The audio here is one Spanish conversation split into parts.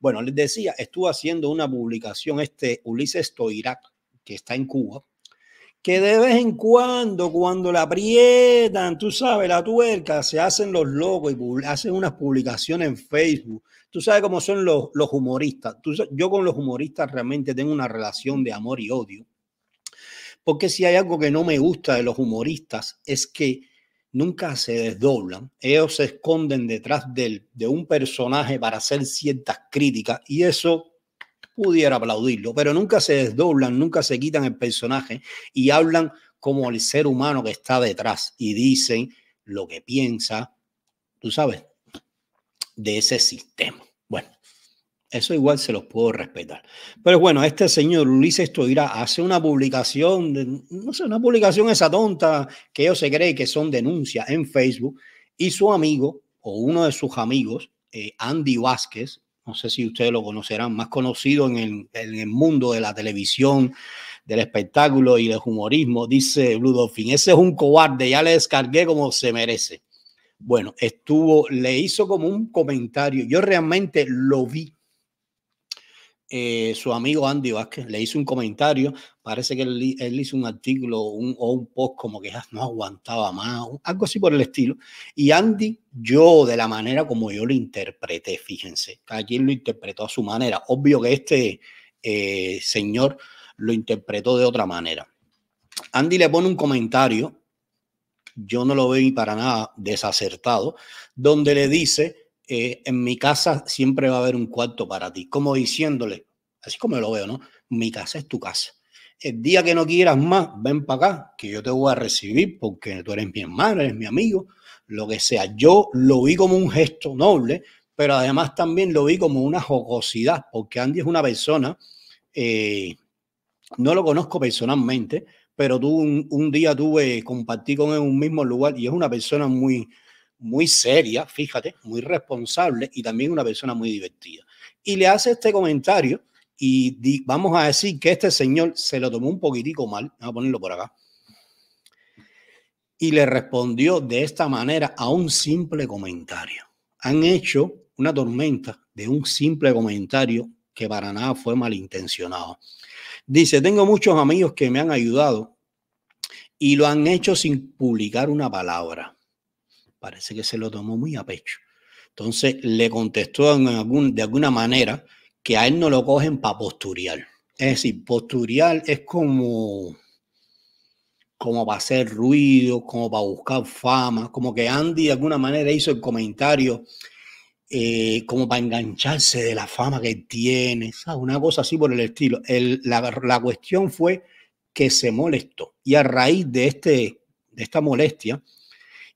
Bueno, les decía, estuvo haciendo una publicación, este Ulises Toirac, que está en Cuba, que de vez en cuando, cuando la aprietan, tú sabes, la tuerca, se hacen los locos y hacen unas publicaciones en Facebook. Tú sabes cómo son los, humoristas. yo con los humoristas realmente tengo una relación de amor y odio. Porque si hay algo que no me gusta de los humoristas es que nunca se desdoblan, ellos se esconden detrás de, un personaje para hacer ciertas críticas y eso pudiera aplaudirlo, pero nunca se desdoblan, nunca se quitan el personaje y hablan como el ser humano que está detrás y dicen lo que piensa, tú sabes, de ese sistema. Eso igual se los puedo respetar. Pero bueno, este señor Luis Estoira hace una publicación, no sé, una publicación esa tonta que ellos se cree que son denuncias en Facebook y su amigo o uno de sus amigos, eh, Andy Vázquez, no sé si ustedes lo conocerán, más conocido en el, mundo de la televisión, del espectáculo y del humorismo, dice Ludolfín, ese es un cobarde, ya le descargué como se merece. Bueno, estuvo, le hizo como un comentario, yo realmente lo vi eh, su amigo Andy Vázquez le hizo un comentario, parece que él, hizo un artículo o un post como que ah, no aguantaba más, algo así por el estilo. Y Andy, yo de la manera como yo lo interpreté, fíjense, cada quien lo interpretó a su manera. Obvio que este eh, señor lo interpretó de otra manera. Andy le pone un comentario, yo no lo veo para nada desacertado, donde le dice eh, en mi casa siempre va a haber un cuarto para ti, como diciéndole, así como lo veo, ¿no? Mi casa es tu casa. El día que no quieras más, ven para acá, que yo te voy a recibir porque tú eres mi hermano, eres mi amigo, lo que sea. Yo lo vi como un gesto noble, pero además también lo vi como una jocosidad, porque Andy es una persona, eh, no lo conozco personalmente, pero tú un, día tuve, compartí con él un mismo lugar y es una persona muy, muy seria, fíjate, muy responsable y también una persona muy divertida. Y le hace este comentario y vamos a decir que este señor se lo tomó un poquitico mal, vamos a ponerlo por acá, y le respondió de esta manera a un simple comentario. Han hecho una tormenta de un simple comentario que para nada fue malintencionado. Dice, tengo muchos amigos que me han ayudado y lo han hecho sin publicar una palabra parece que se lo tomó muy a pecho. Entonces le contestó de alguna manera que a él no lo cogen para posturial. Es decir, posturial es como, como para hacer ruido, como para buscar fama, como que Andy de alguna manera hizo el comentario eh, como para engancharse de la fama que tiene, una cosa así por el estilo. la, la, cuestión fue que se molestó y a raíz de, este, de esta molestia,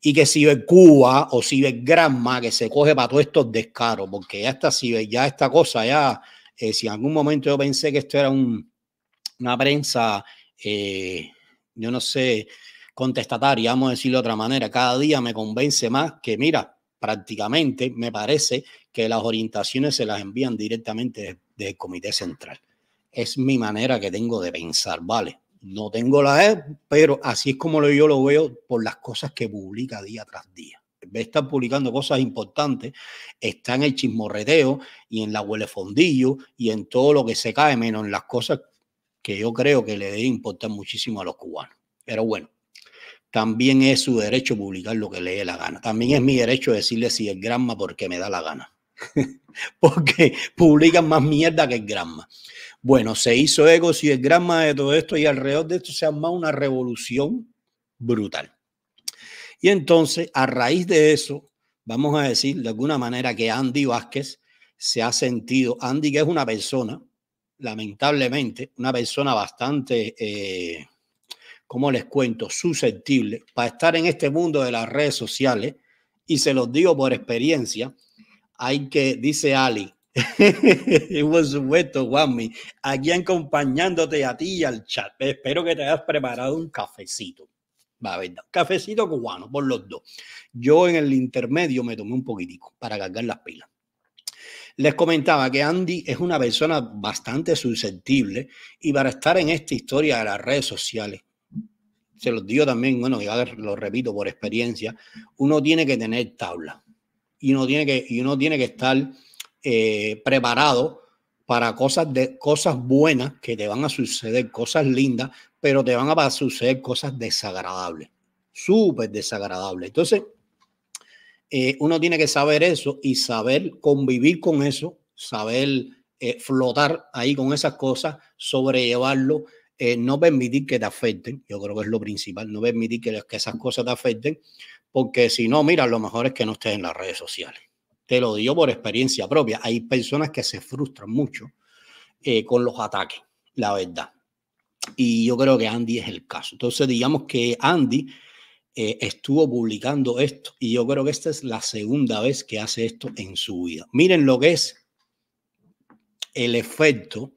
y que si ve Cuba o si ve Granma que se coge para todos estos descaros, porque ya está ya esta cosa, ya, eh, si en algún momento yo pensé que esto era una prensa, eh, yo no sé, contestataria, vamos a decirlo de otra manera, cada día me convence más que, mira, prácticamente me parece que las orientaciones se las envían directamente desde el Comité Central. Es mi manera que tengo de pensar, ¿vale? No tengo la E, pero así es como yo lo veo por las cosas que publica día tras día. Está publicando cosas importantes, está en el chismorreteo y en la fondillo y en todo lo que se cae, menos en las cosas que yo creo que le debe importar muchísimo a los cubanos. Pero bueno, también es su derecho publicar lo que le dé la gana. También es mi derecho decirle si es granma porque me da la gana. porque publican más mierda que el granma. Bueno, se hizo Ego, si el maestro de todo esto y alrededor de esto se armó una revolución brutal. Y entonces, a raíz de eso, vamos a decir de alguna manera que Andy Vázquez se ha sentido, Andy que es una persona, lamentablemente, una persona bastante, eh, como les cuento, susceptible para estar en este mundo de las redes sociales. Y se los digo por experiencia, hay que, dice Ali, It was supuesto, aquí acompañándote a ti y al chat. Pues, espero que te hayas preparado un cafecito. Va, a un cafecito cubano por los dos. Yo en el intermedio me tomé un poquitico para cargar las pilas. Les comentaba que Andy es una persona bastante susceptible y para estar en esta historia de las redes sociales, se los digo también, bueno, yo lo repito por experiencia, uno tiene que tener tabla y uno tiene que, y uno tiene que estar eh, preparado para cosas, de, cosas buenas que te van a suceder, cosas lindas, pero te van a suceder cosas desagradables, súper desagradables. Entonces, eh, uno tiene que saber eso y saber convivir con eso, saber eh, flotar ahí con esas cosas, sobrellevarlo, no permitir que te afecten, yo creo que es lo principal, no permitir que esas cosas te afecten, porque si no, mira, lo mejor es que no estés en las redes sociales. Te lo digo por experiencia propia. Hay personas que se frustran mucho eh, con los ataques, la verdad. Y yo creo que Andy es el caso. Entonces, digamos que Andy eh, estuvo publicando esto y yo creo que esta es la segunda vez que hace esto en su vida. Miren lo que es el efecto,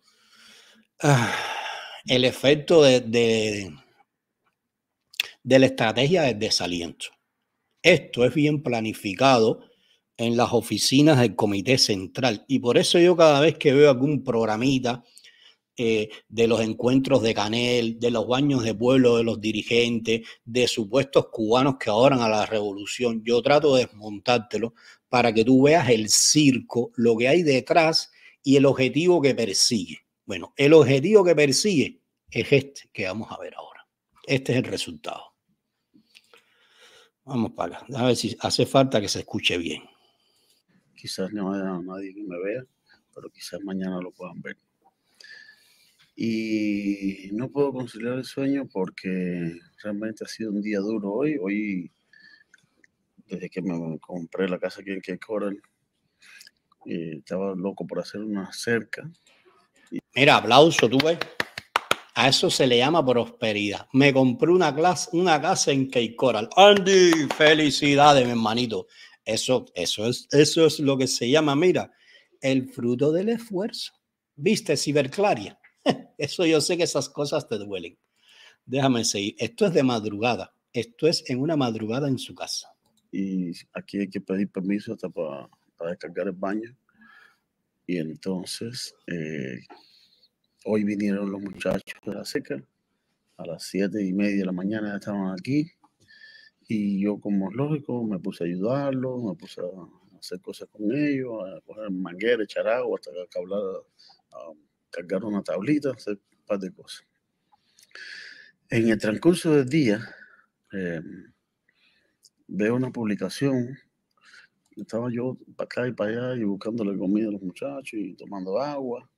ah, el efecto de, la estrategia de desaliento. Esto es bien planificado en las oficinas del Comité Central. Y por eso yo cada vez que veo algún programita eh, de los encuentros de Canel, de los baños de pueblo de los dirigentes, de supuestos cubanos que adoran a la revolución, yo trato de desmontártelo para que tú veas el circo, lo que hay detrás y el objetivo que persigue. Bueno, el objetivo que persigue es este que vamos a ver ahora. Este es el resultado. Vamos para acá. A ver si hace falta que se escuche bien. Quizás no haya nadie que me vea, pero quizás mañana lo puedan ver. Y no puedo conciliar el sueño porque realmente ha sido un día duro hoy. Hoy, desde que me compré la casa aquí en Key Coral, estaba loco por hacer una cerca. Mira, aplauso, tú ves. A eso se le llama prosperidad. Me compré una, casa en Key Coral. Andy, felicidades, mi hermanito. Eso, eso, es, eso es lo que se llama, mira, el fruto del esfuerzo. ¿Viste, ciberclaria? Eso yo sé que esas cosas te duelen. Déjame seguir. Esto es de madrugada. Esto es en una madrugada en su casa. Y aquí hay que pedir permiso hasta para, para descargar el baño. Y entonces, eh, hoy vinieron los muchachos de la seca. A las siete y media de la mañana estaban aquí. Y yo, como es lógico, me puse a ayudarlos, me puse a hacer cosas con ellos, a coger manguera, echar agua, hasta um, cargar una tablita, hacer un par de cosas. En el transcurso del día, em, veo una publicación. Estaba yo para acá y para allá y buscándole comida a los muchachos y tomando agua.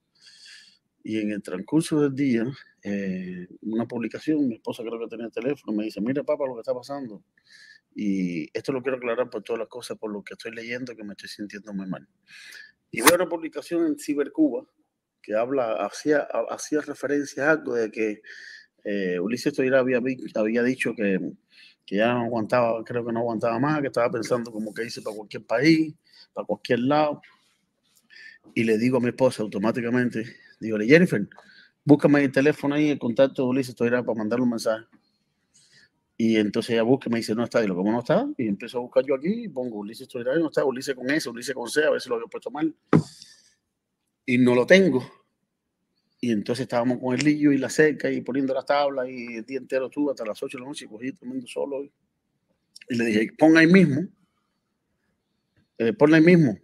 Y en el transcurso del día, eh, una publicación, mi esposa creo que tenía el teléfono, me dice, mira papá lo que está pasando. Y esto lo quiero aclarar por todas las cosas, por lo que estoy leyendo, que me estoy sintiendo muy mal. Y veo una publicación en Cibercuba que habla, hacía, hacía referencia a algo de que eh, Ulises Toira había, había dicho que, que, ya no aguantaba, creo que no aguantaba más, que estaba pensando como que hice para cualquier país, para cualquier lado. Y le digo a mi esposa automáticamente, Digo, le Jennifer, búscame el teléfono ahí, el contacto de Ulises Toirá para mandarle un mensaje. Y entonces ella busca y me dice, no está. digo, ¿cómo no está, y empiezo a buscar yo aquí, y pongo Ulises todavía no está, Ulises con eso, Ulises con C, a ver si lo había puesto mal. Y no lo tengo. Y entonces estábamos con el lillo y la seca y poniendo las tablas y el día entero estuve hasta las 8 de la noche y cogí tomando solo. Y, le dije, pon ahí mismo, eh, pon ahí mismo,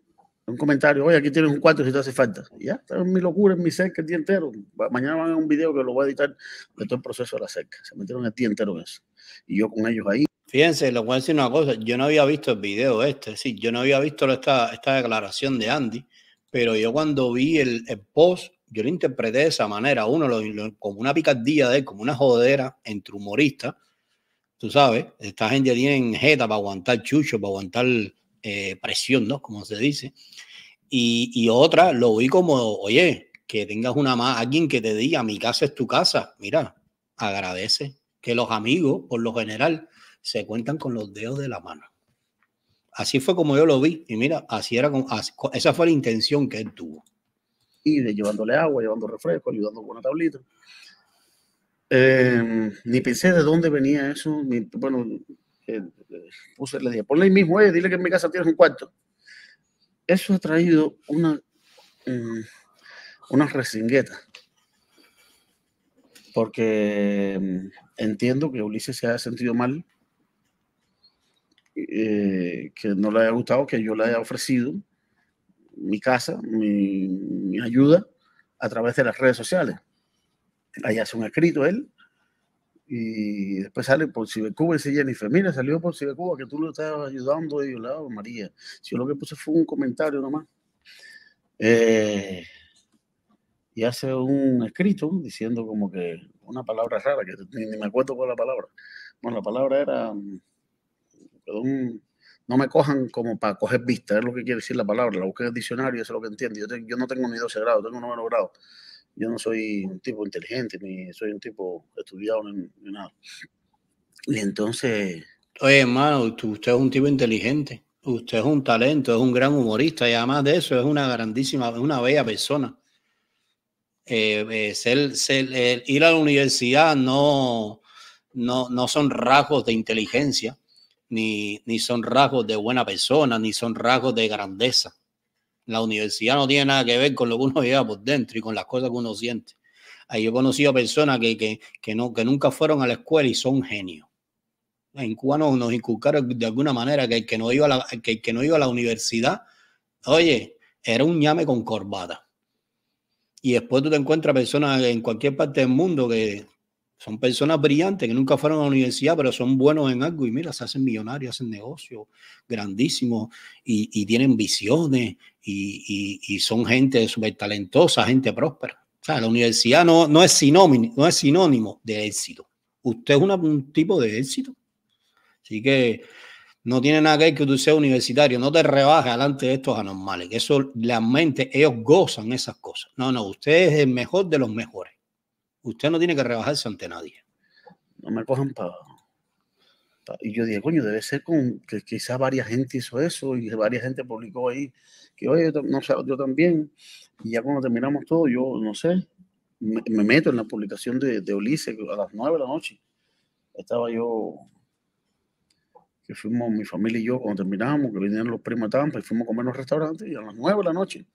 un comentario, oye, aquí tienes un cuarto si te hace falta. Ya, ya, es mi locura, es mi cerca el día entero. Mañana van a un video que lo voy a editar de todo el proceso de la cerca. Se metieron el día entero en eso. Y yo con ellos ahí. Fíjense, les voy a decir una cosa, yo no había visto el video este, es decir, yo no había visto esta, esta declaración de Andy, pero yo cuando vi el, post, yo lo interpreté de esa manera, uno como una picardía de él, como una jodera entre humoristas, tú sabes, esta gente tiene jeta para aguantar chucho, para aguantar eh, presión, ¿no? Como se dice. Y, otra, lo vi como, oye, que tengas una más, alguien que te diga, mi casa es tu casa. Mira, agradece que los amigos, por lo general, se cuentan con los dedos de la mano. Así fue como yo lo vi. Y mira, así era, como, esa fue la intención que él tuvo. Y de llevándole agua, llevando refresco, ayudando con una tablita. Em, ni pensé de dónde venía eso. bueno, eh, puse, le dije, ponle ahí mismo, dile que en mi casa tienes un cuarto. Eso ha traído una, mm, una resingueta Porque mm, entiendo que Ulises se haya sentido mal, eh, que no le haya gustado, que yo le haya ofrecido mi casa, mi, ayuda a través de las redes sociales. Ahí hace un escrito él y después sale por Cuba y dice Jennifer, mira, salió por Cuba que tú lo estás ayudando y María. Si yo lo que puse fue un comentario nomás. Eh, y hace un escrito diciendo como que una palabra rara, que ni, me acuerdo con la palabra. Bueno, la palabra era, perdón, mm, no me cojan como para coger vista, es lo que quiere decir la palabra, la busqué en el diccionario, eso es lo que entiendo. Yo, yo no tengo ni 12 grados, tengo 9 grados. Yo no soy un tipo inteligente, ni soy un tipo estudiado, ni, nada. Y entonces... Oye, hermano, usted es un tipo inteligente. Usted es un talento, es un gran humorista y además de eso es una grandísima, una bella persona. Eh, eh, eh, ir a la universidad no, no, no son rasgos de inteligencia, ni, ni son rasgos de buena persona, ni son rasgos de grandeza. La universidad no tiene nada que ver con lo que uno lleva por dentro y con las cosas que uno siente. Ahí he conocido personas que, no, que nunca fueron a la escuela y son genios. En Cuba nos, inculcaron de alguna manera que el que, no iba a la, que no iba a la universidad, oye, era un ñame con corbata. Y después tú te encuentras personas en cualquier parte del mundo que son personas brillantes que nunca fueron a la universidad, pero son buenos en algo y mira, se hacen millonarios, hacen negocios grandísimos y, y, tienen visiones y, son gente súper talentosa, gente próspera. O sea, la universidad no, no, es sinónimo, no es sinónimo de éxito. Usted es un tipo de éxito. Así que no tiene nada que ver que tú seas universitario, no te rebajes delante de estos anormales, que la mente, ellos gozan esas cosas. No, no, usted es el mejor de los mejores. Usted no tiene que rebajarse ante nadie. No me cojan para y yo dije, coño, debe ser con que quizás varias gente hizo eso y varias gente publicó ahí que, oye, no sé yo también. Y ya cuando terminamos todo, yo no sé, me, meto en la publicación de, de Ulises a las nueve de la noche. Estaba yo, que fuimos mi familia y yo, cuando terminamos, que vinieron los primos a y fuimos a comer en los restaurantes y a las nueve de la noche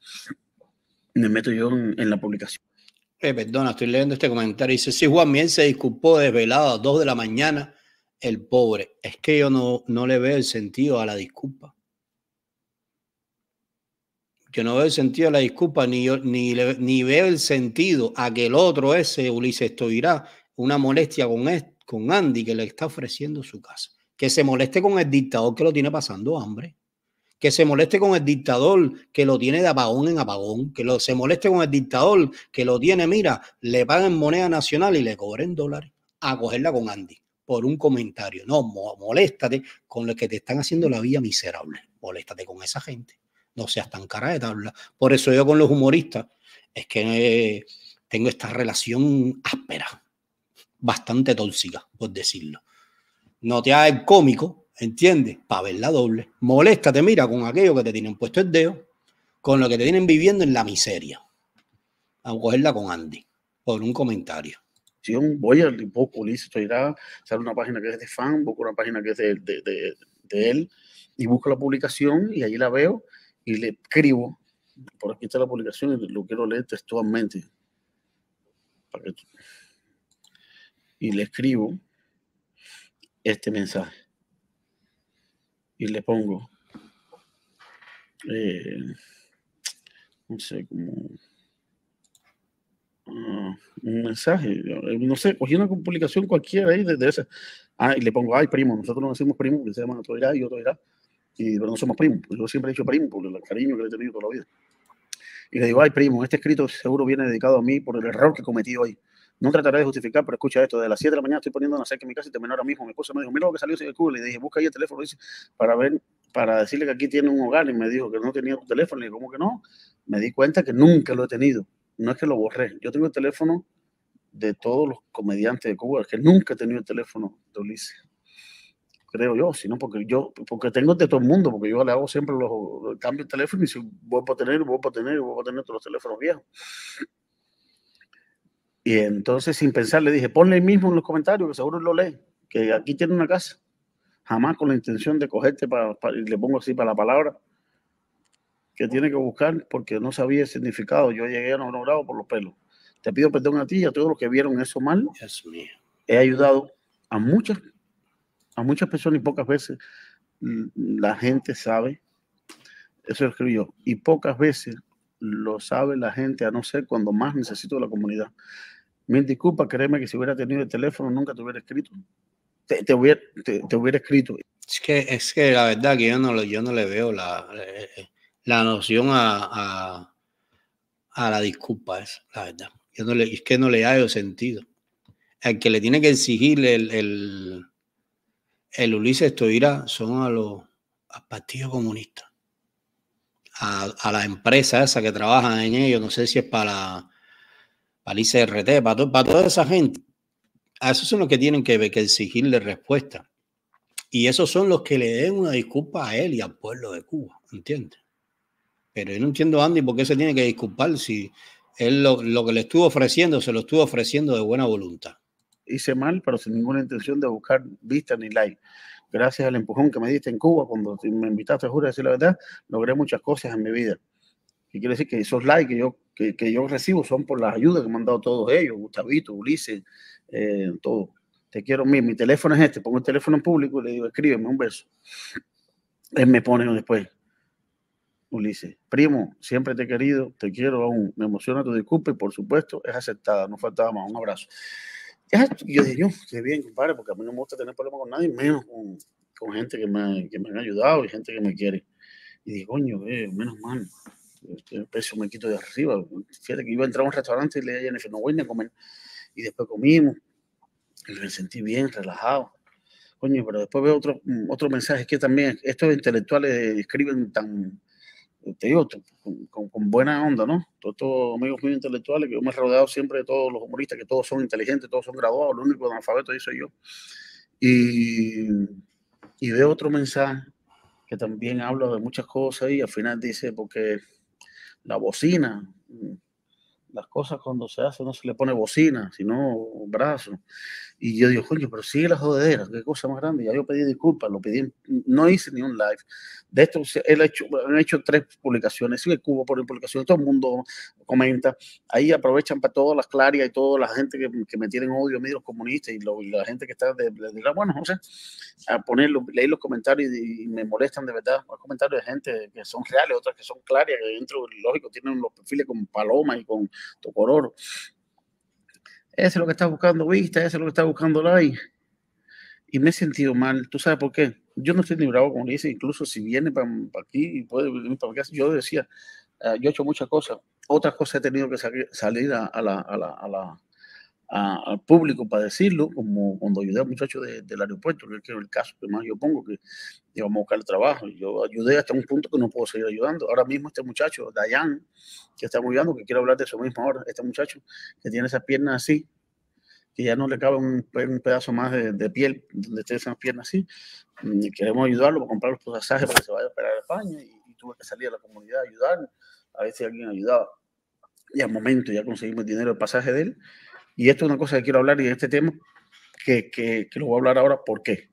me meto yo en, la publicación. Eh, perdona, estoy leyendo este comentario. Dice, sí, Juan Miel se disculpó desvelado a 2 de la mañana el pobre. Es que yo no, no le veo el sentido a la disculpa. Yo no veo el sentido a la disculpa, ni, ni, ni veo el sentido a que el otro, ese Ulises Toirá, una molestia con, con Andy que le está ofreciendo su casa. Que se moleste con el dictador que lo tiene pasando hambre. Que se moleste con el dictador que lo tiene de apagón en apagón. Que lo, se moleste con el dictador que lo tiene, mira, le pagan moneda nacional y le cobren dólares. A cogerla con Andy por un comentario. No, moléstate con los que te están haciendo la vida miserable. Moléstate con esa gente. No seas tan cara de tabla. Por eso yo con los humoristas es que eh, tengo esta relación áspera, bastante tóxica, por decirlo. No te hagas el cómico, ¿entiendes? Para ver la doble. Moléstate, mira, con aquello que te tienen puesto el dedo, con lo que te tienen viviendo en la miseria. A cogerla con Andy, por un comentario voy a poco listo, irá, sale una página que es de fan, una página que es de, él, y busco la publicación y ahí la veo y le escribo, por aquí está la publicación y lo quiero leer textualmente. y le escribo este mensaje. Y le pongo, eh, no sé cómo un mensaje, eh, no sé, cogí una publicación cualquiera ahí de, de esa. Ah, y le pongo, ay, primo, nosotros no decimos primo, que se llaman otro irá y otro irá, y, pero no somos primos, pues yo siempre he dicho primo por el cariño que le he tenido toda la vida. Y le digo, ay, primo, este escrito seguro viene dedicado a mí por el error que cometí hoy. No trataré de justificar, pero escucha esto, de las 7 de la mañana estoy poniendo una seca en mi casa y terminó ahora mismo. Mi esposa me dijo, mira lo que salió el culo. Le dije, busca ahí el teléfono para ver, para decirle que aquí tiene un hogar. Y me dijo que no tenía un teléfono. y como que no? Me di cuenta que nunca lo he tenido no es que lo borré, yo tengo el teléfono de todos los comediantes de Cuba, que nunca he tenido el teléfono de Ulises. Creo yo, sino porque yo, porque tengo de todo el mundo, porque yo le hago siempre los cambios de teléfono y si voy a tener, voy a tener, vuelvo a tener todos los teléfonos viejos. Y entonces, sin pensar, le dije, ponle mismo en los comentarios, que seguro lo lee, que aquí tiene una casa. Jamás con la intención de cogerte para, y le pongo así para la palabra, que tiene que buscar porque no sabía el significado. Yo llegué a honorado por los pelos. Te pido perdón a ti y a todos los que vieron eso mal. Es mío. He ayudado a muchas, a muchas personas y pocas veces la gente sabe. Eso escribió yo. Y pocas veces lo sabe la gente, a no ser cuando más necesito de la comunidad. Mil disculpas, créeme que si hubiera tenido el teléfono nunca te hubiera escrito. Te, hubiera, te, hubiera, escrito. Es que, es que la verdad que yo no, yo no le veo la... Eh, eh, la noción a, a, la disculpa es la verdad. es que no le hallo sentido. El que le tiene que exigir el, el, el Ulises Toira son a los partidos comunistas. a, a las empresas que trabajan en ellos, no sé si es para, para el ICRT, para, para toda esa gente. A esos son los que tienen que, que exigirle respuesta. Y esos son los que le den una disculpa a él y al pueblo de Cuba, ¿entiendes? Pero yo no entiendo, Andy, por qué se tiene que disculpar si él lo, que le estuvo ofreciendo, se lo estuvo ofreciendo de buena voluntad. Hice mal, pero sin ninguna intención de buscar vista ni like gracias al empujón que me diste en Cuba cuando me invitaste, juro decir la verdad, logré muchas cosas en mi vida. Y quiere decir que esos likes que yo, que, que, yo recibo son por las ayudas que me han dado todos ellos, Gustavito, Ulises, eh, todo. Te quiero, mi, mi teléfono es este, pongo el teléfono en público y le digo, escríbeme un beso. Él me pone después, Ulises, primo, siempre te he querido, te quiero aún, me emociona tu disculpa y por supuesto es aceptada, no faltaba más, un abrazo. Y yo dije, qué bien, compadre, porque a mí no me gusta tener problemas con nadie, menos con, gente que me, que me ha ayudado y gente que me quiere. Y dije, coño, menos mal, el este precio me quito de arriba. Fíjate que iba a entrar a un restaurante y le dije a Jennifer, no voy a comer. Y después comimos y me sentí bien, relajado. Coño, pero después veo otro, otro mensaje que también estos intelectuales escriben tan te digo, con, buena onda, ¿no? Todos estos amigos muy intelectuales que yo me he rodeado siempre de todos los humoristas, que todos son inteligentes, todos son graduados, lo único analfabeto ahí soy yo. Y, y veo otro mensaje que también habla de muchas cosas y al final dice, porque la bocina, mm, las cosas cuando se hace no se le pone bocina, sino brazo. Y yo digo, coño, pero sigue las jodedera, qué cosa más grande. Ya yo pedí disculpas, lo pedí, no hice ni un live. De esto, él ha hecho, han hecho tres publicaciones, sigue cubo por la publicación todo el mundo comenta. Ahí aprovechan para todas las clarias y toda la gente que, me tienen odio a mí, los comunistas y, la gente que está de, la, bueno, no a ponerlo, leer los comentarios y, me molestan de verdad. los comentarios de gente que son reales, otras que son clarias, que dentro, lógico, tienen los perfiles con Paloma y con Tocororo. Ese es lo que está buscando Vista, ese es lo que está buscando Lai. Y me he sentido mal. ¿Tú sabes por qué? Yo no estoy ni bravo con dice, incluso si viene para, aquí y puede venir para acá. Yo decía, eh, yo he hecho muchas cosas. Otras cosas he tenido que salir, a, la, a, la, a, la, al público para decirlo, como cuando ayudé a un muchacho del aeropuerto, que es el caso que más yo pongo, que íbamos a buscar trabajo. Yo ayudé hasta un punto que no puedo seguir ayudando. Ahora mismo este muchacho, Dayan, que está ayudando, que quiero hablar de eso mismo ahora, este muchacho que tiene esas piernas así, que ya no le cabe un, pedazo más de, piel donde esté esas piernas así. Mm, queremos ayudarlo para comprar los pasajes para que se vaya a operar a España y, tuve que salir a la comunidad a ayudar, a ver si alguien ayudaba. Y al momento ya conseguimos dinero el pasaje de él y esto es una cosa que quiero hablar y de este tema, que, que, que lo voy a hablar ahora, ¿por qué?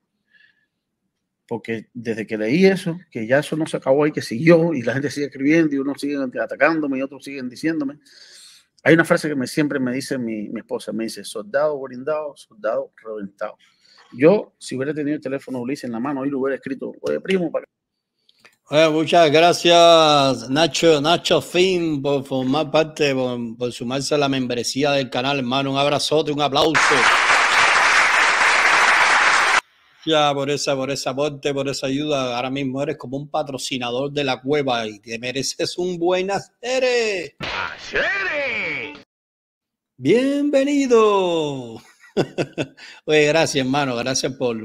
Porque desde que leí eso, que ya eso no se acabó y que siguió y la gente sigue escribiendo y unos siguen atacándome y otros siguen diciéndome. Hay una frase que me, siempre me dice mi, mi esposa, me dice, soldado brindado, soldado reventado. Yo, si hubiera tenido el teléfono de Ulises en la mano, y lo hubiera escrito, oye, primo, para muchas gracias Nacho, Nacho Finn por formar parte, por, sumarse a la membresía del canal, hermano. Un abrazote, un aplauso. Ya por esa, por ese aporte, por esa ayuda. Ahora mismo eres como un patrocinador de la cueva y te mereces un buen hacer. Bienvenido. Oye, gracias, hermano. Gracias por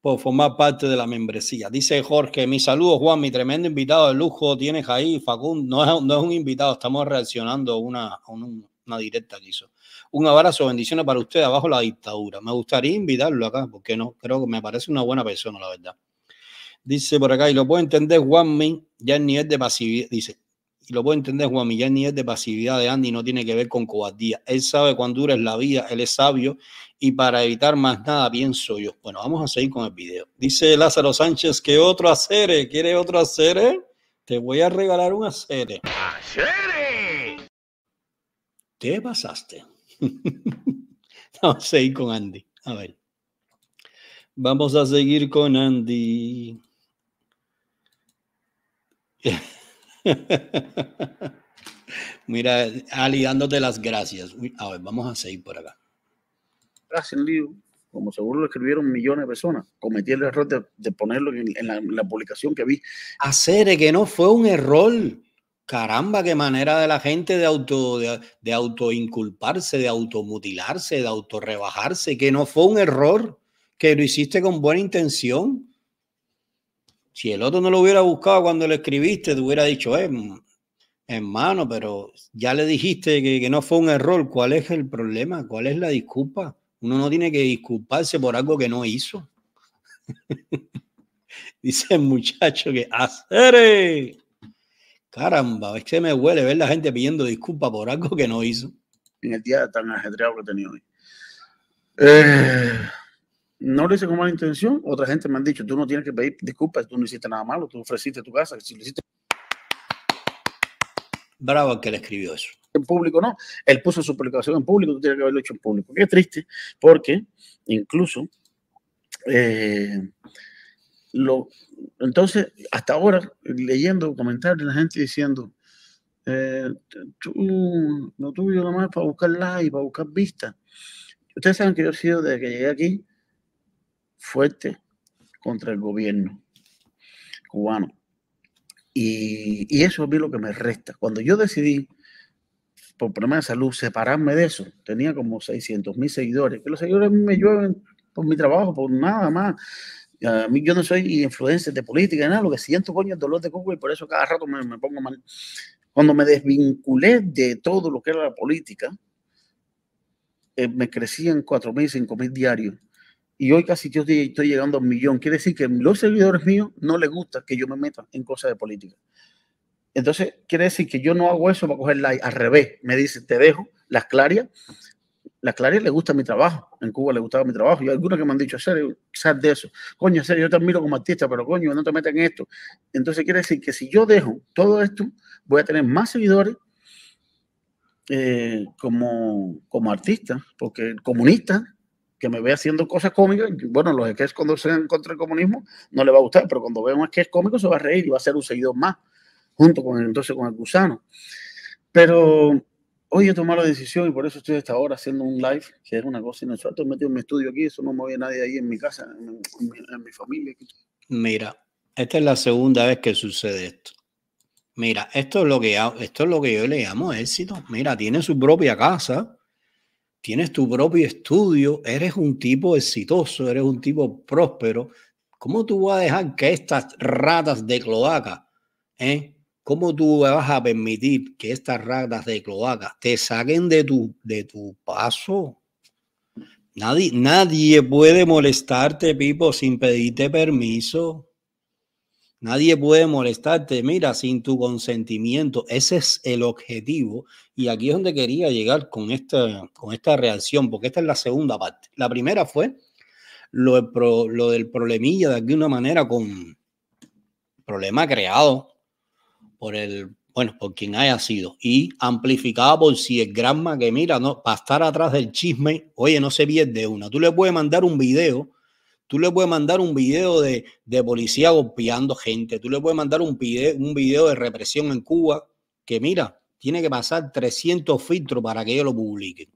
por formar parte de la membresía. Dice Jorge, mi saludo Juan, mi tremendo invitado de lujo tienes ahí, Facundo, no es, no es un invitado, estamos reaccionando a una, una, directa que hizo. Un abrazo, bendiciones para usted, abajo la dictadura. Me gustaría invitarlo acá, porque no, creo que me parece una buena persona, la verdad. Dice por acá, y lo puedo entender, Juanmi, ya el nivel de pasividad, dice, lo puedo entender, Juan Miguel, ni es de pasividad de Andy, no tiene que ver con cobardía. Él sabe cuán dura es la vida, él es sabio y para evitar más nada pienso yo. Bueno, vamos a seguir con el video. Dice Lázaro Sánchez que otro acere. Eh? ¿quiere otro acere? Eh? Te voy a regalar un acere. Eh". Te pasaste. vamos a seguir con Andy. A ver. Vamos a seguir con Andy. Mira, Ali dándote las gracias. A ver, vamos a seguir por acá. Gracias, Lío. Como seguro lo escribieron millones de personas. Cometí el error de, ponerlo en, la, publicación que vi. Hacer que no fue un error. Caramba, qué manera de la gente de auto de, de autoinculparse, de automutilarse, de autorrebajarse, que no fue un error, que lo hiciste con buena intención si el otro no lo hubiera buscado cuando le escribiste, te hubiera dicho, eh, hermano, pero ya le dijiste que, no fue un error. ¿Cuál es el problema? ¿Cuál es la disculpa? Uno no tiene que disculparse por algo que no hizo. Dice el muchacho que hacer. Caramba, es que me huele ver la gente pidiendo disculpas por algo que no hizo. En el día tan ajedreado que he tenido hoy. Eh no lo hice con mala intención. Otra gente me han dicho, tú no tienes que pedir disculpas, tú no hiciste nada malo, tú ofreciste tu casa, si lo hiciste. Bravo que le escribió eso. En público no, él puso su publicación en público, tú tienes que haberlo hecho en público. Qué triste, porque incluso eh, lo, entonces, hasta ahora, leyendo comentarios de la gente diciendo, eh, tú, no tuvieron nada más para buscar like, para buscar vista, Ustedes saben que yo he sido, desde que llegué aquí, fuerte contra el gobierno cubano. Y, eso a mí lo que me resta. Cuando yo decidí, por problemas de salud, separarme de eso, tenía como 600 mil seguidores, que los seguidores me llueven por mi trabajo, por nada más. A mí yo no soy influencer de política, nada, lo que siento coño es dolor de Google y por eso cada rato me, pongo mal. Cuando me desvinculé de todo lo que era la política, eh, me en en mil, 5.000 diarios y hoy casi yo estoy, llegando a un millón. Quiere decir que los seguidores míos no les gusta que yo me meta en cosas de política. Entonces, quiere decir que yo no hago eso para coger like. Al revés, me dice te dejo las clarias. Las clarias les gusta mi trabajo. En Cuba le gustaba mi trabajo. Y algunos que me han dicho, serio, sal de eso. Coño, serio, yo te admiro como artista, pero coño, no te metas en esto. Entonces, quiere decir que si yo dejo todo esto, voy a tener más seguidores eh, como, como artista, porque comunista, que me ve haciendo cosas cómicas, bueno, los que cuando sean contra el comunismo no le va a gustar, pero cuando vea que es cómico se va a reír y va a ser un seguidor más, junto con el, entonces con el gusano. Pero hoy he tomado la decisión y por eso estoy hasta ahora haciendo un live, que es una cosa inusual. He metido en mi estudio aquí, eso no me nadie ahí en mi casa, en, mi, familia. Mira, esta es la segunda vez que sucede esto. Mira, esto es lo que, esto es lo que yo le llamo éxito. Mira, tiene su propia casa tienes tu propio estudio, eres un tipo exitoso, eres un tipo próspero. ¿Cómo tú vas a dejar que estas ratas de cloaca, eh, cómo tú vas a permitir que estas ratas de cloaca te saquen de tu, de tu paso? Nadie, nadie puede molestarte, Pipo, sin pedirte permiso. Nadie puede molestarte, mira, sin tu consentimiento. Ese es el objetivo. Y aquí es donde quería llegar con esta, con esta reacción, porque esta es la segunda parte. La primera fue lo, del, problemilla de alguna manera con problema creado por el, bueno, por quien haya sido y amplificado por si el granma que mira, no, para estar atrás del chisme, oye, no se pierde una. Tú le puedes mandar un video Tú le puedes mandar un video de, policía golpeando gente. Tú le puedes mandar un video, un de represión en Cuba que, mira, tiene que pasar 300 filtros para que ellos lo publiquen.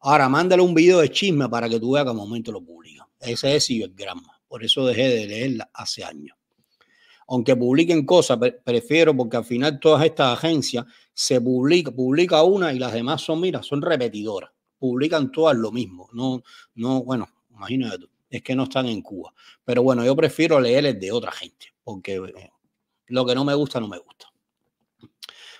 Ahora, mándale un video de chisme para que tú veas que al momento lo publiquen. Ese es cibergrama. Por eso dejé de leerla hace años. Aunque publiquen cosas, prefiero porque al final todas estas agencias se publica, publica una y las demás son, mira, son repetidoras. Publican todas lo mismo. No, no, bueno, imagínate tú es que no están en Cuba. Pero bueno, yo prefiero leerles de otra gente, porque lo que no me gusta, no me gusta.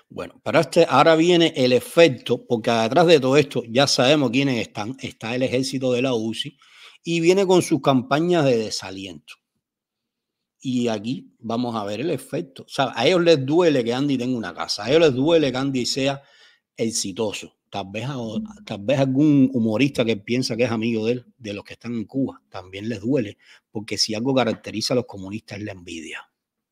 Bueno, pero este, ahora viene el efecto, porque detrás de todo esto ya sabemos quiénes están. Está el ejército de la UCI y viene con sus campañas de desaliento. Y aquí vamos a ver el efecto. O sea, a ellos les duele que Andy tenga una casa, a ellos les duele que Andy sea exitoso. Tal vez, algún humorista que piensa que es amigo de los que están en Cuba, también les duele, porque si algo caracteriza a los comunistas es la envidia.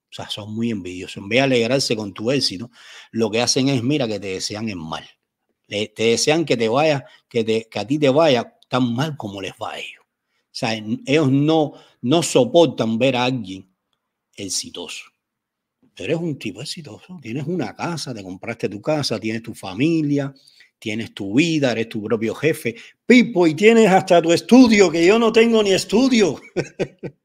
O sea, son muy envidiosos. En vez de alegrarse con tu éxito, lo que hacen es, mira, que te desean en mal. te desean que te vayas que, a ti te vaya tan mal como les va a ellos. O sea, ellos no, no soportan ver a alguien exitoso. Pero eres un tipo exitoso, tienes una casa, te compraste tu casa, tienes tu familia, tienes tu vida, eres tu propio jefe. Pipo, y tienes hasta tu estudio, que yo no tengo ni estudio.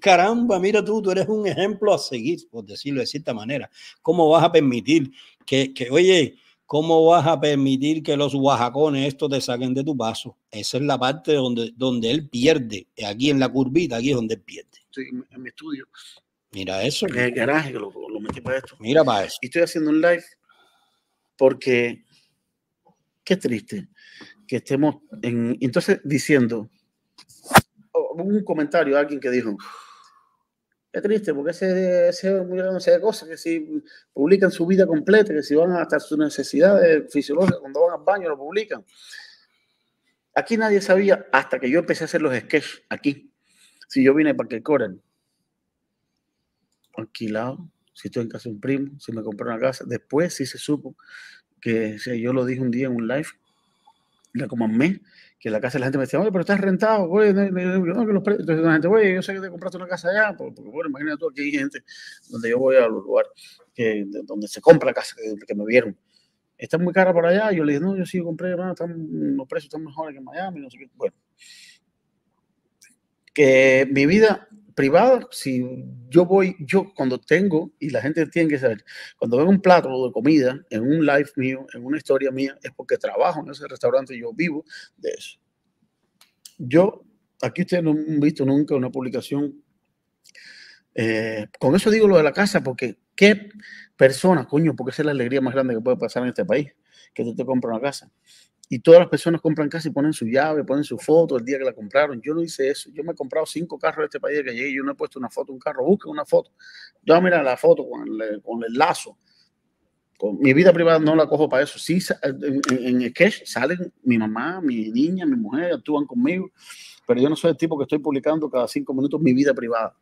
Caramba, mira tú, tú eres un ejemplo a seguir, por decirlo de cierta manera. ¿Cómo vas a permitir que, que oye, cómo vas a permitir que los oaxacones estos te saquen de tu paso? Esa es la parte donde, donde él pierde, aquí en la curvita, aquí es donde él pierde. Estoy en mi estudio. Mira eso. garaje, para esto. Mira para eso. Y estoy haciendo un live porque Qué triste que estemos en, entonces diciendo, un comentario, alguien que dijo, qué triste, porque ese, ese no sé de cosas, que si publican su vida completa, que si van hasta sus necesidades fisiológicas, cuando van al baño lo publican. Aquí nadie sabía, hasta que yo empecé a hacer los sketches aquí. Si yo vine para que corran alquilado, si estoy en casa de un primo, si me compré una casa, después sí se supo que yo lo dije un día en un live, la como mí, que la casa de la gente me decía, oye, pero estás rentado, güey, no, que los Entonces la gente, güey, yo sé que te compraste una casa allá, porque, bueno, imagínate tú aquí hay gente donde yo voy a los lugares que, donde se compra la casa, que, me vieron. Está muy cara por allá, yo le dije, no, yo sí compré, están, los precios están mejores que en Miami, no sé qué. Bueno, que mi vida privada, si yo voy, yo cuando tengo, y la gente tiene que saber, cuando veo un plato de comida en un live mío, en una historia mía, es porque trabajo en ese restaurante y yo vivo de eso. Yo, aquí ustedes no han visto nunca una publicación. Eh, con eso digo lo de la casa, porque qué persona, coño, porque esa es la alegría más grande que puede pasar en este país, que tú te compras una casa y todas las personas compran casa y ponen su llave, ponen su foto el día que la compraron. Yo no hice eso. Yo me he comprado cinco carros de este país que llegué. Yo no he puesto una foto, un carro. Busca una foto. Yo, mira, la foto con el, lazo. Con, mi vida privada no la cojo para eso. Sí, en, en, en sketch salen mi mamá, mi niña, mi mujer, actúan conmigo. Pero yo no soy el tipo que estoy publicando cada cinco minutos mi vida privada.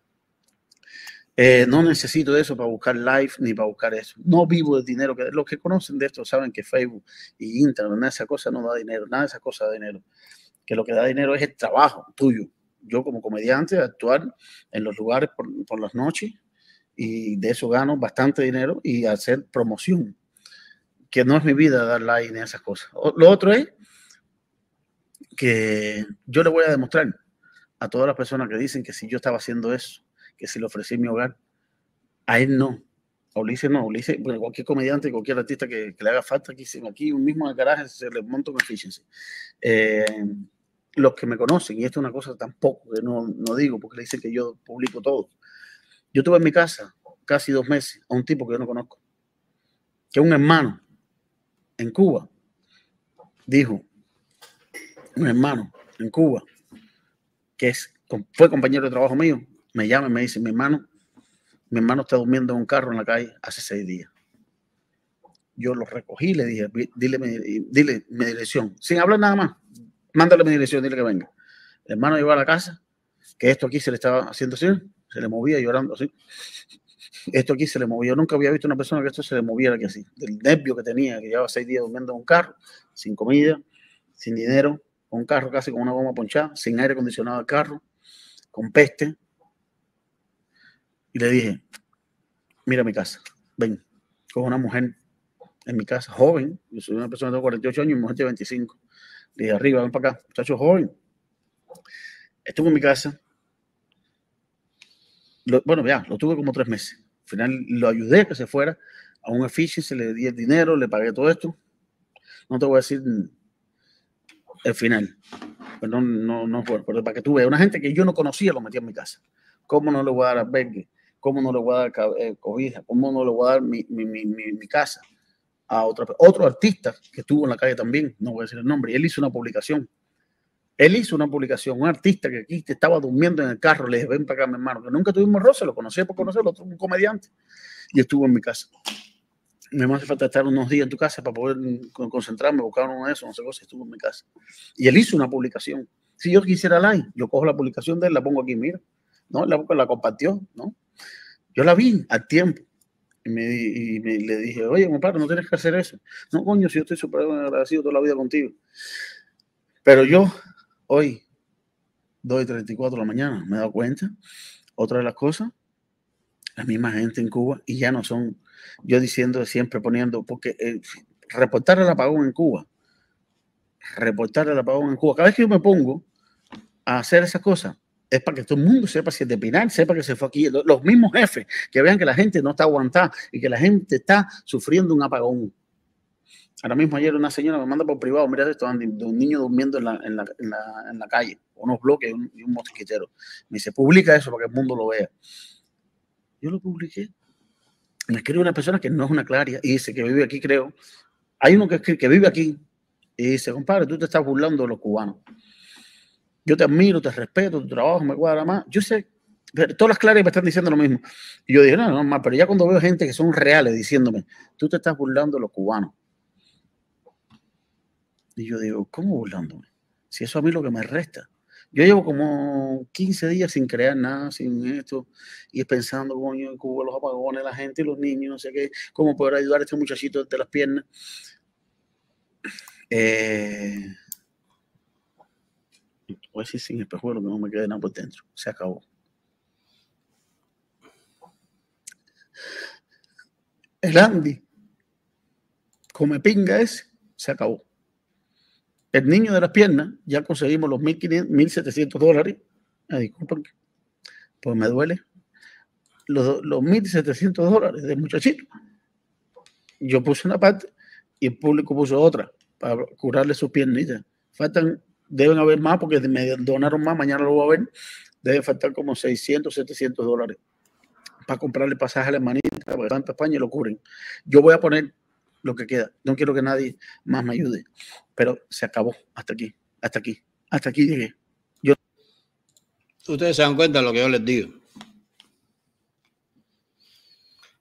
Eh, no necesito eso para buscar live ni para buscar eso. No vivo de dinero. Que, los que conocen de esto saben que Facebook y Internet, nada de esa cosa no da dinero, nada de esa cosa da dinero. Que lo que da dinero es el trabajo tuyo. Yo como comediante actuar en los lugares por, las noches y de eso gano bastante dinero y hacer promoción. Que no es mi vida dar live ni esas cosas. lo otro es que yo le voy a demostrar a todas las personas que dicen que si yo estaba haciendo eso que si le ofrecí mi hogar, a él no. A Ulises no, a Ulises, cualquier comediante, cualquier artista que, le haga falta, aquí, aquí mismo en el garaje se le monto un efficiency. Eh, los que me conocen, y esto es una cosa tampoco que no, no digo, porque le dicen que yo publico todo. Yo tuve en mi casa casi dos meses a un tipo que yo no conozco, que un hermano en Cuba dijo, un hermano en Cuba, que es, fue compañero de trabajo mío, me llama y me dice, mi hermano, mi hermano está durmiendo en un carro en la calle hace seis días. Yo lo recogí, le dije, dile, dile mi dirección, sin hablar nada más, mándale mi dirección, dile que venga. El hermano llegó a la casa, que esto aquí se le estaba haciendo así, se le movía llorando así. Esto aquí se le movía. Yo nunca había visto una persona que esto se le moviera que así, del nervio que tenía, que llevaba seis días durmiendo en un carro, sin comida, sin dinero, un carro casi con una goma ponchada, sin aire acondicionado al carro, con peste, y le dije, mira mi casa, ven, con una mujer en mi casa, joven, yo soy una persona de 48 años y mujer de 25. de arriba, ven para acá, muchacho joven. Estuvo en mi casa. bueno, ya, lo tuve como tres meses. Al final lo ayudé a que se fuera a un se le di el dinero, le pagué todo esto. No te voy a decir el final. Pero no, no, no, para que tú veas, una gente que yo no conocía lo metí en mi casa. ¿Cómo no le voy a dar albergue? ¿Cómo no le voy a dar eh, cobija? ¿Cómo no le voy a dar mi, mi, mi, mi casa? A otra, otro artista que estuvo en la calle también, no voy a decir el nombre, y él hizo una publicación. Él hizo una publicación, un artista que aquí estaba durmiendo en el carro, le dije, ven para acá, mi hermano, que nunca tuvimos roce, lo conocí por conocerlo, otro un comediante, y estuvo en mi casa. Me hace falta estar unos días en tu casa para poder mm, concentrarme, Buscaron uno de esos, no sé qué, estuvo en mi casa. Y él hizo una publicación. Si yo quisiera like, yo cojo la publicación de él, la pongo aquí, mira, ¿no? La, la compartió, ¿no? Yo la vi a tiempo. Y, me, y me, le dije, oye, compadre, no tienes que hacer eso. No, coño, si yo estoy súper agradecido toda la vida contigo. Pero yo, hoy, 2 y 34 de la mañana, me he dado cuenta, otra de las cosas, la misma gente en Cuba, y ya no son, yo diciendo siempre poniendo, porque eh, reportar el apagón en Cuba, reportar el apagón en Cuba, cada vez que yo me pongo a hacer esas cosas, es para que todo el mundo sepa si es de Pinar, sepa que se fue aquí. Los mismos jefes, que vean que la gente no está aguantada y que la gente está sufriendo un apagón. Ahora mismo ayer una señora me manda por privado, mira esto, un niño durmiendo en la, calle, unos bloques y un, mosquitero. Me dice, publica eso para que el mundo lo vea. Yo lo publiqué. Me escribe una persona que no es una claria y dice que vive aquí, creo. Hay uno que, que vive aquí y dice, compadre, tú te estás burlando de los cubanos yo te admiro, te respeto, tu trabajo me cuadra más. Yo sé, todas las claras me están diciendo lo mismo. Y yo dije, no, no, más, pero ya cuando veo gente que son reales diciéndome, tú te estás burlando de los cubanos. Y yo digo, ¿cómo burlándome? Si eso a mí lo que me resta. Yo llevo como 15 días sin crear nada, sin esto, y pensando, coño, en Cuba los apagones, la gente, y los niños, no sé qué, cómo poder ayudar a este muchachito de las piernas. Eh, voy a decir pues sin espejuelo que no me quede nada por pues dentro. Se acabó. El Andy, come pinga ese, se acabó. El niño de las piernas, ya conseguimos los 1.700 dólares. me ah, disculpen, pues me duele. Los, los 1.700 dólares del muchachito. Yo puse una parte y el público puso otra para curarle sus piernitas. Faltan deben haber más porque me donaron más, mañana lo voy a ver, debe faltar como 600, 700 dólares para comprarle pasaje a la hermanita, España y lo cubren. Yo voy a poner lo que queda, no quiero que nadie más me ayude, pero se acabó, hasta aquí, hasta aquí, hasta aquí llegué. Yo... Ustedes se dan cuenta de lo que yo les digo.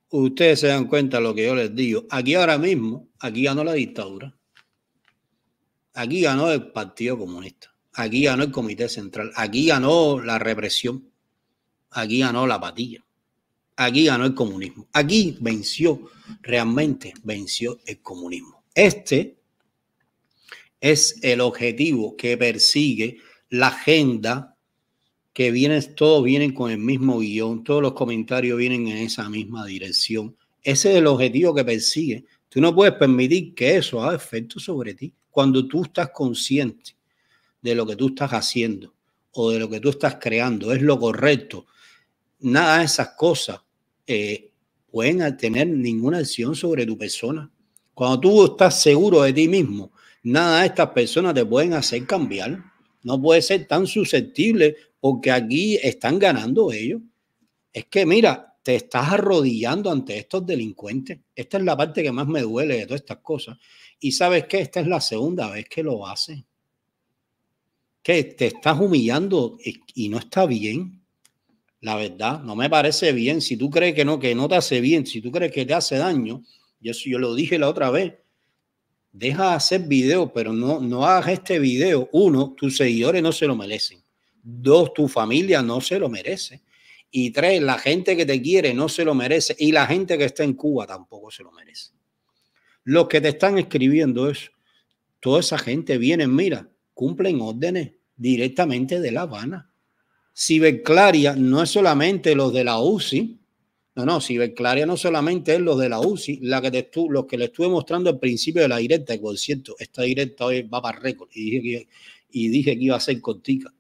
Ustedes se dan cuenta de lo que yo les digo. Aquí ahora mismo, aquí ya no la dictadura. Aquí ganó el Partido Comunista, aquí ganó el Comité Central, aquí ganó la represión, aquí ganó la patilla, aquí ganó el comunismo, aquí venció, realmente venció el comunismo. Este es el objetivo que persigue la agenda que viene, todos vienen con el mismo guión, todos los comentarios vienen en esa misma dirección. Ese es el objetivo que persigue. Tú no puedes permitir que eso haga efecto sobre ti cuando tú estás consciente de lo que tú estás haciendo o de lo que tú estás creando es lo correcto, nada de esas cosas eh, pueden tener ninguna acción sobre tu persona. Cuando tú estás seguro de ti mismo, nada de estas personas te pueden hacer cambiar. No puedes ser tan susceptible porque aquí están ganando ellos. Es que mira, te estás arrodillando ante estos delincuentes. Esta es la parte que más me duele de todas estas cosas. Y sabes que esta es la segunda vez que lo hace. Que te estás humillando y no está bien. La verdad, no me parece bien. Si tú crees que no, que no te hace bien, si tú crees que te hace daño, yo, yo lo dije la otra vez, deja de hacer video, pero no, no hagas este video. Uno, tus seguidores no se lo merecen. Dos, tu familia no se lo merece. Y tres, la gente que te quiere no se lo merece. Y la gente que está en Cuba tampoco se lo merece. Lo que te están escribiendo es, toda esa gente viene, mira, cumplen órdenes directamente de La Habana. Ciberclaria no es solamente los de la UCI, no, no, Ciberclaria no solamente es los de la UCI, la que te los que le estuve mostrando al principio de la directa, y por cierto, esta directa hoy va para récord y dije que, y dije que iba a ser cortica.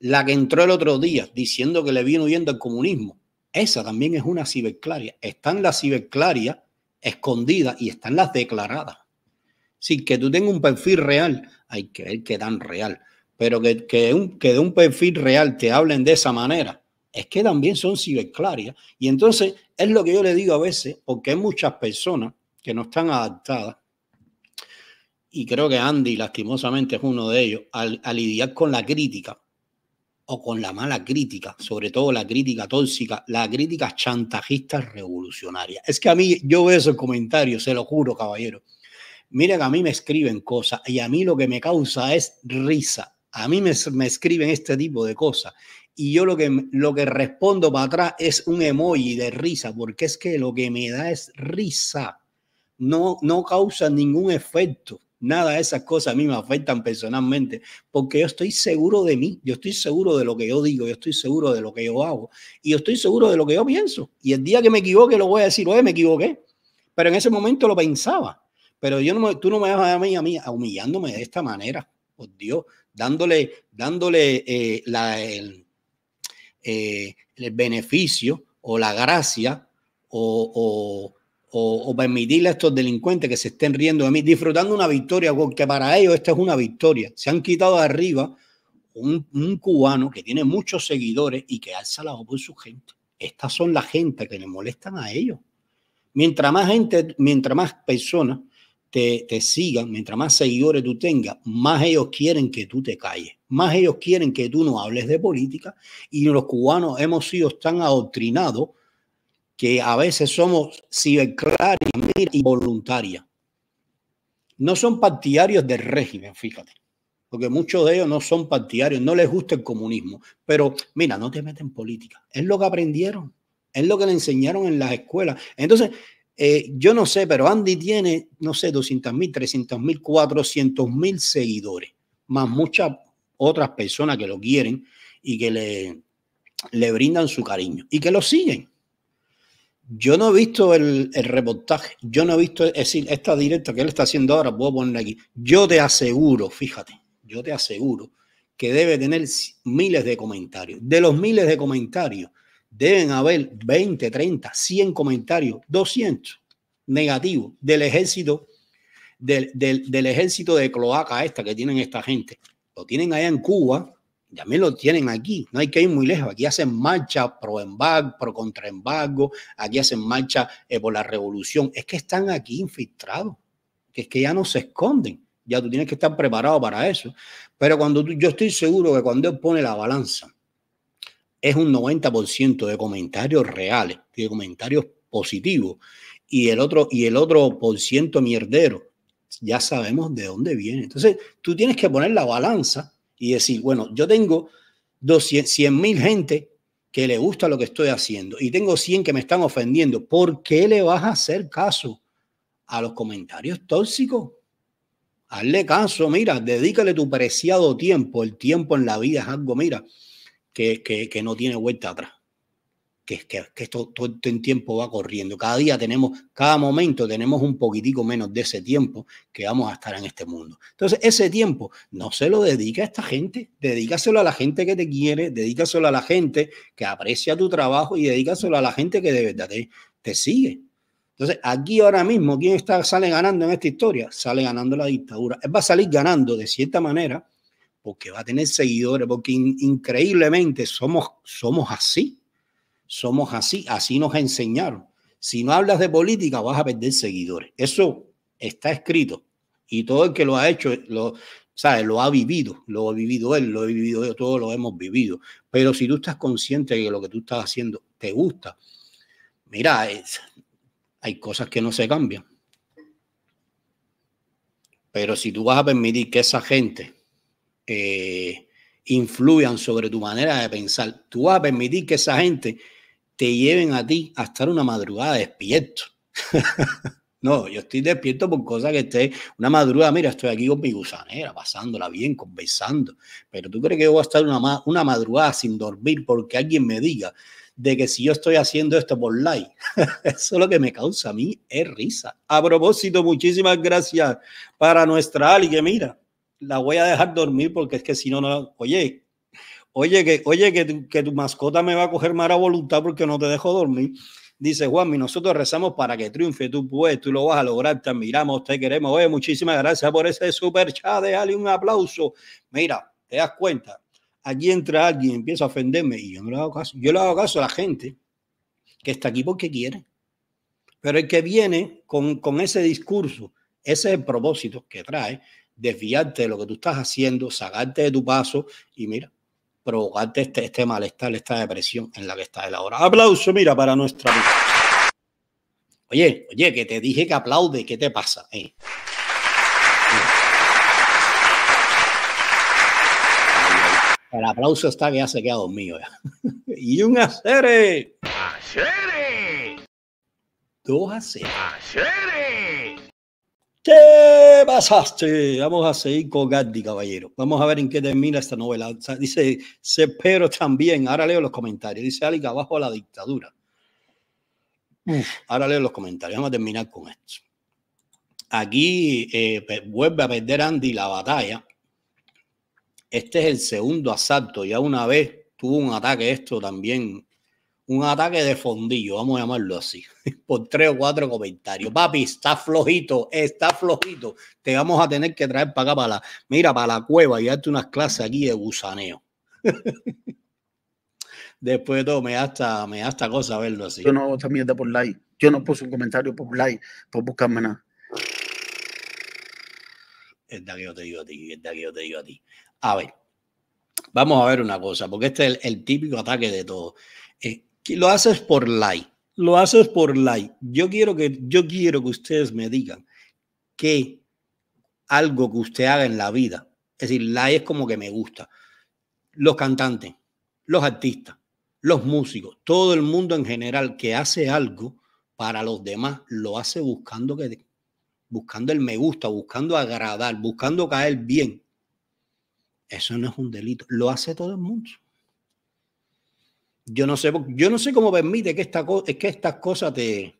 La que entró el otro día diciendo que le viene huyendo el comunismo, esa también es una ciberclaria. Están las ciberclarias escondidas y están las declaradas. Sin que tú tengas un perfil real, hay que ver que dan real. Pero que, un, que de un perfil real te hablen de esa manera, es que también son ciberclarias. Y entonces es lo que yo le digo a veces, porque hay muchas personas que no están adaptadas, y creo que Andy lastimosamente es uno de ellos, al, a lidiar con la crítica o con la mala crítica, sobre todo la crítica tóxica, la crítica chantajista revolucionaria. Es que a mí, yo veo esos comentarios, se lo juro, caballero. Mira que a mí me escriben cosas y a mí lo que me causa es risa. A mí me, me escriben este tipo de cosas y yo lo que, lo que respondo para atrás es un emoji de risa, porque es que lo que me da es risa. No, no causa ningún efecto. Nada de esas cosas a mí me afectan personalmente, porque yo estoy seguro de mí, yo estoy seguro de lo que yo digo, yo estoy seguro de lo que yo hago y yo estoy seguro de lo que yo pienso. Y el día que me equivoque lo voy a decir, oye, me equivoqué, pero en ese momento lo pensaba. Pero yo no tú no me vas a mí, a mí humillándome de esta manera, por Dios, dándole, dándole eh, la, eh, el, beneficio o la gracia o o, permitirle a estos delincuentes que se estén riendo de mí, disfrutando una victoria, porque para ellos esta es una victoria. Se han quitado de arriba un, cubano que tiene muchos seguidores y que alza la voz por su gente. Estas son la gente que le molestan a ellos. Mientras más gente, mientras más personas te, te, sigan, mientras más seguidores tú tengas, más ellos quieren que tú te calles, más ellos quieren que tú no hables de política. Y los cubanos hemos sido tan adoctrinados que a veces somos ciberclarias y voluntaria, No son partidarios del régimen, fíjate, porque muchos de ellos no son partidarios, no les gusta el comunismo, pero mira, no te meten en política, es lo que aprendieron, es lo que le enseñaron en las escuelas. Entonces, eh, yo no sé, pero Andy tiene, no sé, 200 mil, 300 mil, 400 mil seguidores, más muchas otras personas que lo quieren y que le, le brindan su cariño y que lo siguen. Yo no he visto el, reportaje, yo no he visto, es decir, esta directa que él está haciendo ahora, puedo poner aquí. Yo te aseguro, fíjate, yo te aseguro que debe tener miles de comentarios. De los miles de comentarios, deben haber 20, 30, 100 comentarios, 200 negativos del ejército, del, del ejército de cloaca esta que tienen esta gente. Lo tienen allá en Cuba, me lo tienen aquí, no hay que ir muy lejos. Aquí hacen marcha pro embargo, pro contra embargo, aquí hacen marcha eh, por la revolución. Es que están aquí infiltrados, que es que ya no se esconden, ya tú tienes que estar preparado para eso. Pero cuando yo estoy seguro que cuando él pone la balanza, es un 90% de comentarios reales, de comentarios positivos, y el otro, y el otro por ciento mierdero. Ya sabemos de dónde viene. Entonces, tú tienes que poner la balanza y decir, bueno, yo tengo 100 mil gente que le gusta lo que estoy haciendo y tengo 100 que me están ofendiendo, ¿por qué le vas a hacer caso a los comentarios tóxicos? Hazle caso, mira, dedícale tu preciado tiempo, el tiempo en la vida es algo, mira, que no tiene vuelta atrás que, esto todo, en tiempo va corriendo. Cada día tenemos, cada momento tenemos un poquitico menos de ese tiempo que vamos a estar en este mundo. Entonces, ese tiempo no se lo dedica a esta gente, dedícaselo a la gente que te quiere, dedícaselo a la gente que aprecia tu trabajo y dedícaselo a la gente que de verdad te, sigue. Entonces, aquí ahora mismo, ¿quién está, sale ganando en esta historia? Sale ganando la dictadura. va a salir ganando de cierta manera porque va a tener seguidores, porque increíblemente somos, somos así. Somos así, así nos enseñaron. Si no hablas de política, vas a perder seguidores. Eso está escrito. Y todo el que lo ha hecho, lo, Lo ha vivido, lo ha vivido él, lo he vivido yo, todos lo hemos vivido. Pero si tú estás consciente de que lo que tú estás haciendo te gusta, mira, hay cosas que no se cambian. Pero si tú vas a permitir que esa gente influya eh, influyan sobre tu manera de pensar, tú vas a permitir que esa gente te lleven a ti a estar una madrugada despierto. no, yo estoy despierto por cosas que esté una madrugada, mira, estoy aquí con mi gusanera, pasándola bien, conversando, pero tú crees que voy a estar una, una madrugada sin dormir porque alguien me diga de que si yo estoy haciendo esto por like, eso lo que me causa a mí es risa. A propósito, muchísimas gracias para nuestra Ali, que mira, la voy a dejar dormir porque es que si no, no, oye, Oye, que, oye que, tu, mascota me va a coger mala voluntad porque no te dejo dormir. Dice y nosotros rezamos para que triunfe. Tú puedes, tú lo vas a lograr. Te admiramos, te queremos. Oye, muchísimas gracias por ese super chat. Déjale un aplauso. Mira, te das cuenta. Aquí entra alguien, empieza a ofenderme y yo no le hago caso. Yo le hago caso a la gente que está aquí porque quiere. Pero el que viene con, con ese discurso, ese es propósito que trae, desviarte de lo que tú estás haciendo, sacarte de tu paso y mira, provocarte este, este, malestar, esta depresión en la que está estás ahora. Aplauso, mira, para nuestra Oye, oye, que te dije que aplaude, ¿qué te pasa? Eh. El aplauso está que ya se queda dormido ya. y un acere. Acere. Dos aceres. Acere. ¿Qué pasaste. Vamos a seguir con Gandhi, caballero. Vamos a ver en qué termina esta novela. dice, se, pero también, ahora leo los comentarios. Dice Ali que abajo la dictadura. ahora leo los comentarios. Vamos a terminar con esto. Aquí eh, vuelve a perder Andy la batalla. Este es el segundo asalto. Ya una vez tuvo un ataque esto también un ataque de fondillo, vamos a llamarlo así, por tres o cuatro comentarios. Papi, está flojito, está flojito. Te vamos a tener que traer para acá, para la, mira, para la cueva y darte unas clases aquí de gusaneo. Después de todo, me da hasta, me da hasta cosa verlo así. Yo no también por like. Yo no puse un comentario por like, por buscarme nada. Es de que yo te digo a ti, es que yo te digo a ti. A ver, vamos a ver una cosa, porque este es el, típico ataque de todo. Eh, lo haces por like. Lo haces por like. Yo quiero que, yo quiero que ustedes me digan que algo que usted haga en la vida, es decir, like es como que me gusta. Los cantantes, los artistas, los músicos, todo el mundo en general que hace algo para los demás, lo hace buscando que buscando el me gusta, buscando agradar, buscando caer bien. Eso no es un delito, lo hace todo el mundo. Yo no sé, yo no sé cómo permite que, estas cosas eh,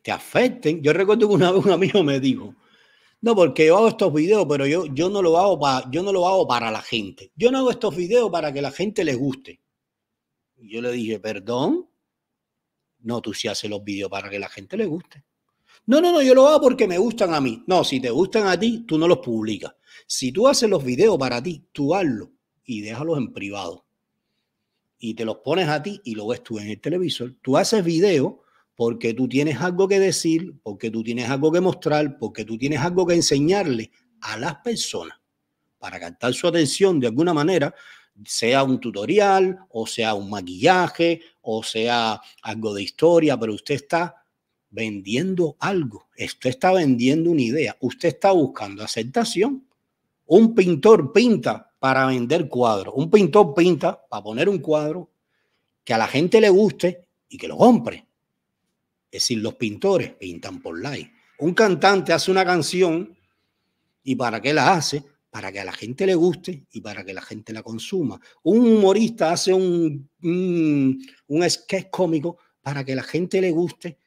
te, afecten. Yo recuerdo que una vez un amigo me dijo, no, porque yo hago estos videos, pero yo, no lo hago yo no lo hago para la gente. Yo no hago estos videos para que la gente les guste. Y yo le dije, perdón, no, tú sí haces los videos para que la gente les guste. No, no, no, yo lo hago porque me gustan a mí. No, si te gustan a ti, tú no los publicas. Si tú haces los videos para ti, tú hazlos y déjalos en privado y te los pones a ti y lo ves tú en el televisor. Tú haces video porque tú tienes algo que decir, porque tú tienes algo que mostrar, porque tú tienes algo que enseñarle a las personas para captar su atención de alguna manera, sea un tutorial o sea un maquillaje o sea algo de historia, pero usted está vendiendo algo, usted está vendiendo una idea, usted está buscando aceptación un pintor pinta para vender cuadros. Un pintor pinta para poner un cuadro que a la gente le guste y que lo compre. Es decir, los pintores pintan por like. Un cantante hace una canción y ¿para qué la hace? Para que a la gente le guste y para que la gente la consuma. Un humorista hace un, un, un sketch cómico para que la gente le guste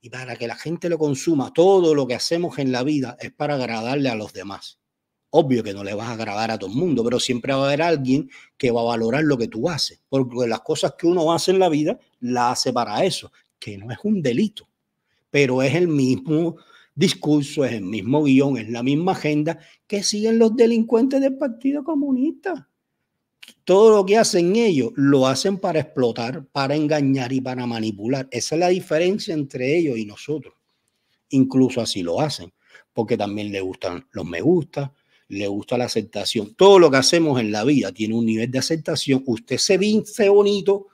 y para que la gente lo consuma. Todo lo que hacemos en la vida es para agradarle a los demás. Obvio que no le vas a grabar a todo el mundo, pero siempre va a haber alguien que va a valorar lo que tú haces, porque las cosas que uno hace en la vida la hace para eso, que no es un delito, pero es el mismo discurso, es el mismo guión, es la misma agenda que siguen los delincuentes del Partido Comunista. Todo lo que hacen ellos lo hacen para explotar, para engañar y para manipular. Esa es la diferencia entre ellos y nosotros. Incluso así lo hacen, porque también les gustan los me gusta, le gusta la aceptación. Todo lo que hacemos en la vida tiene un nivel de aceptación. Usted se vince bonito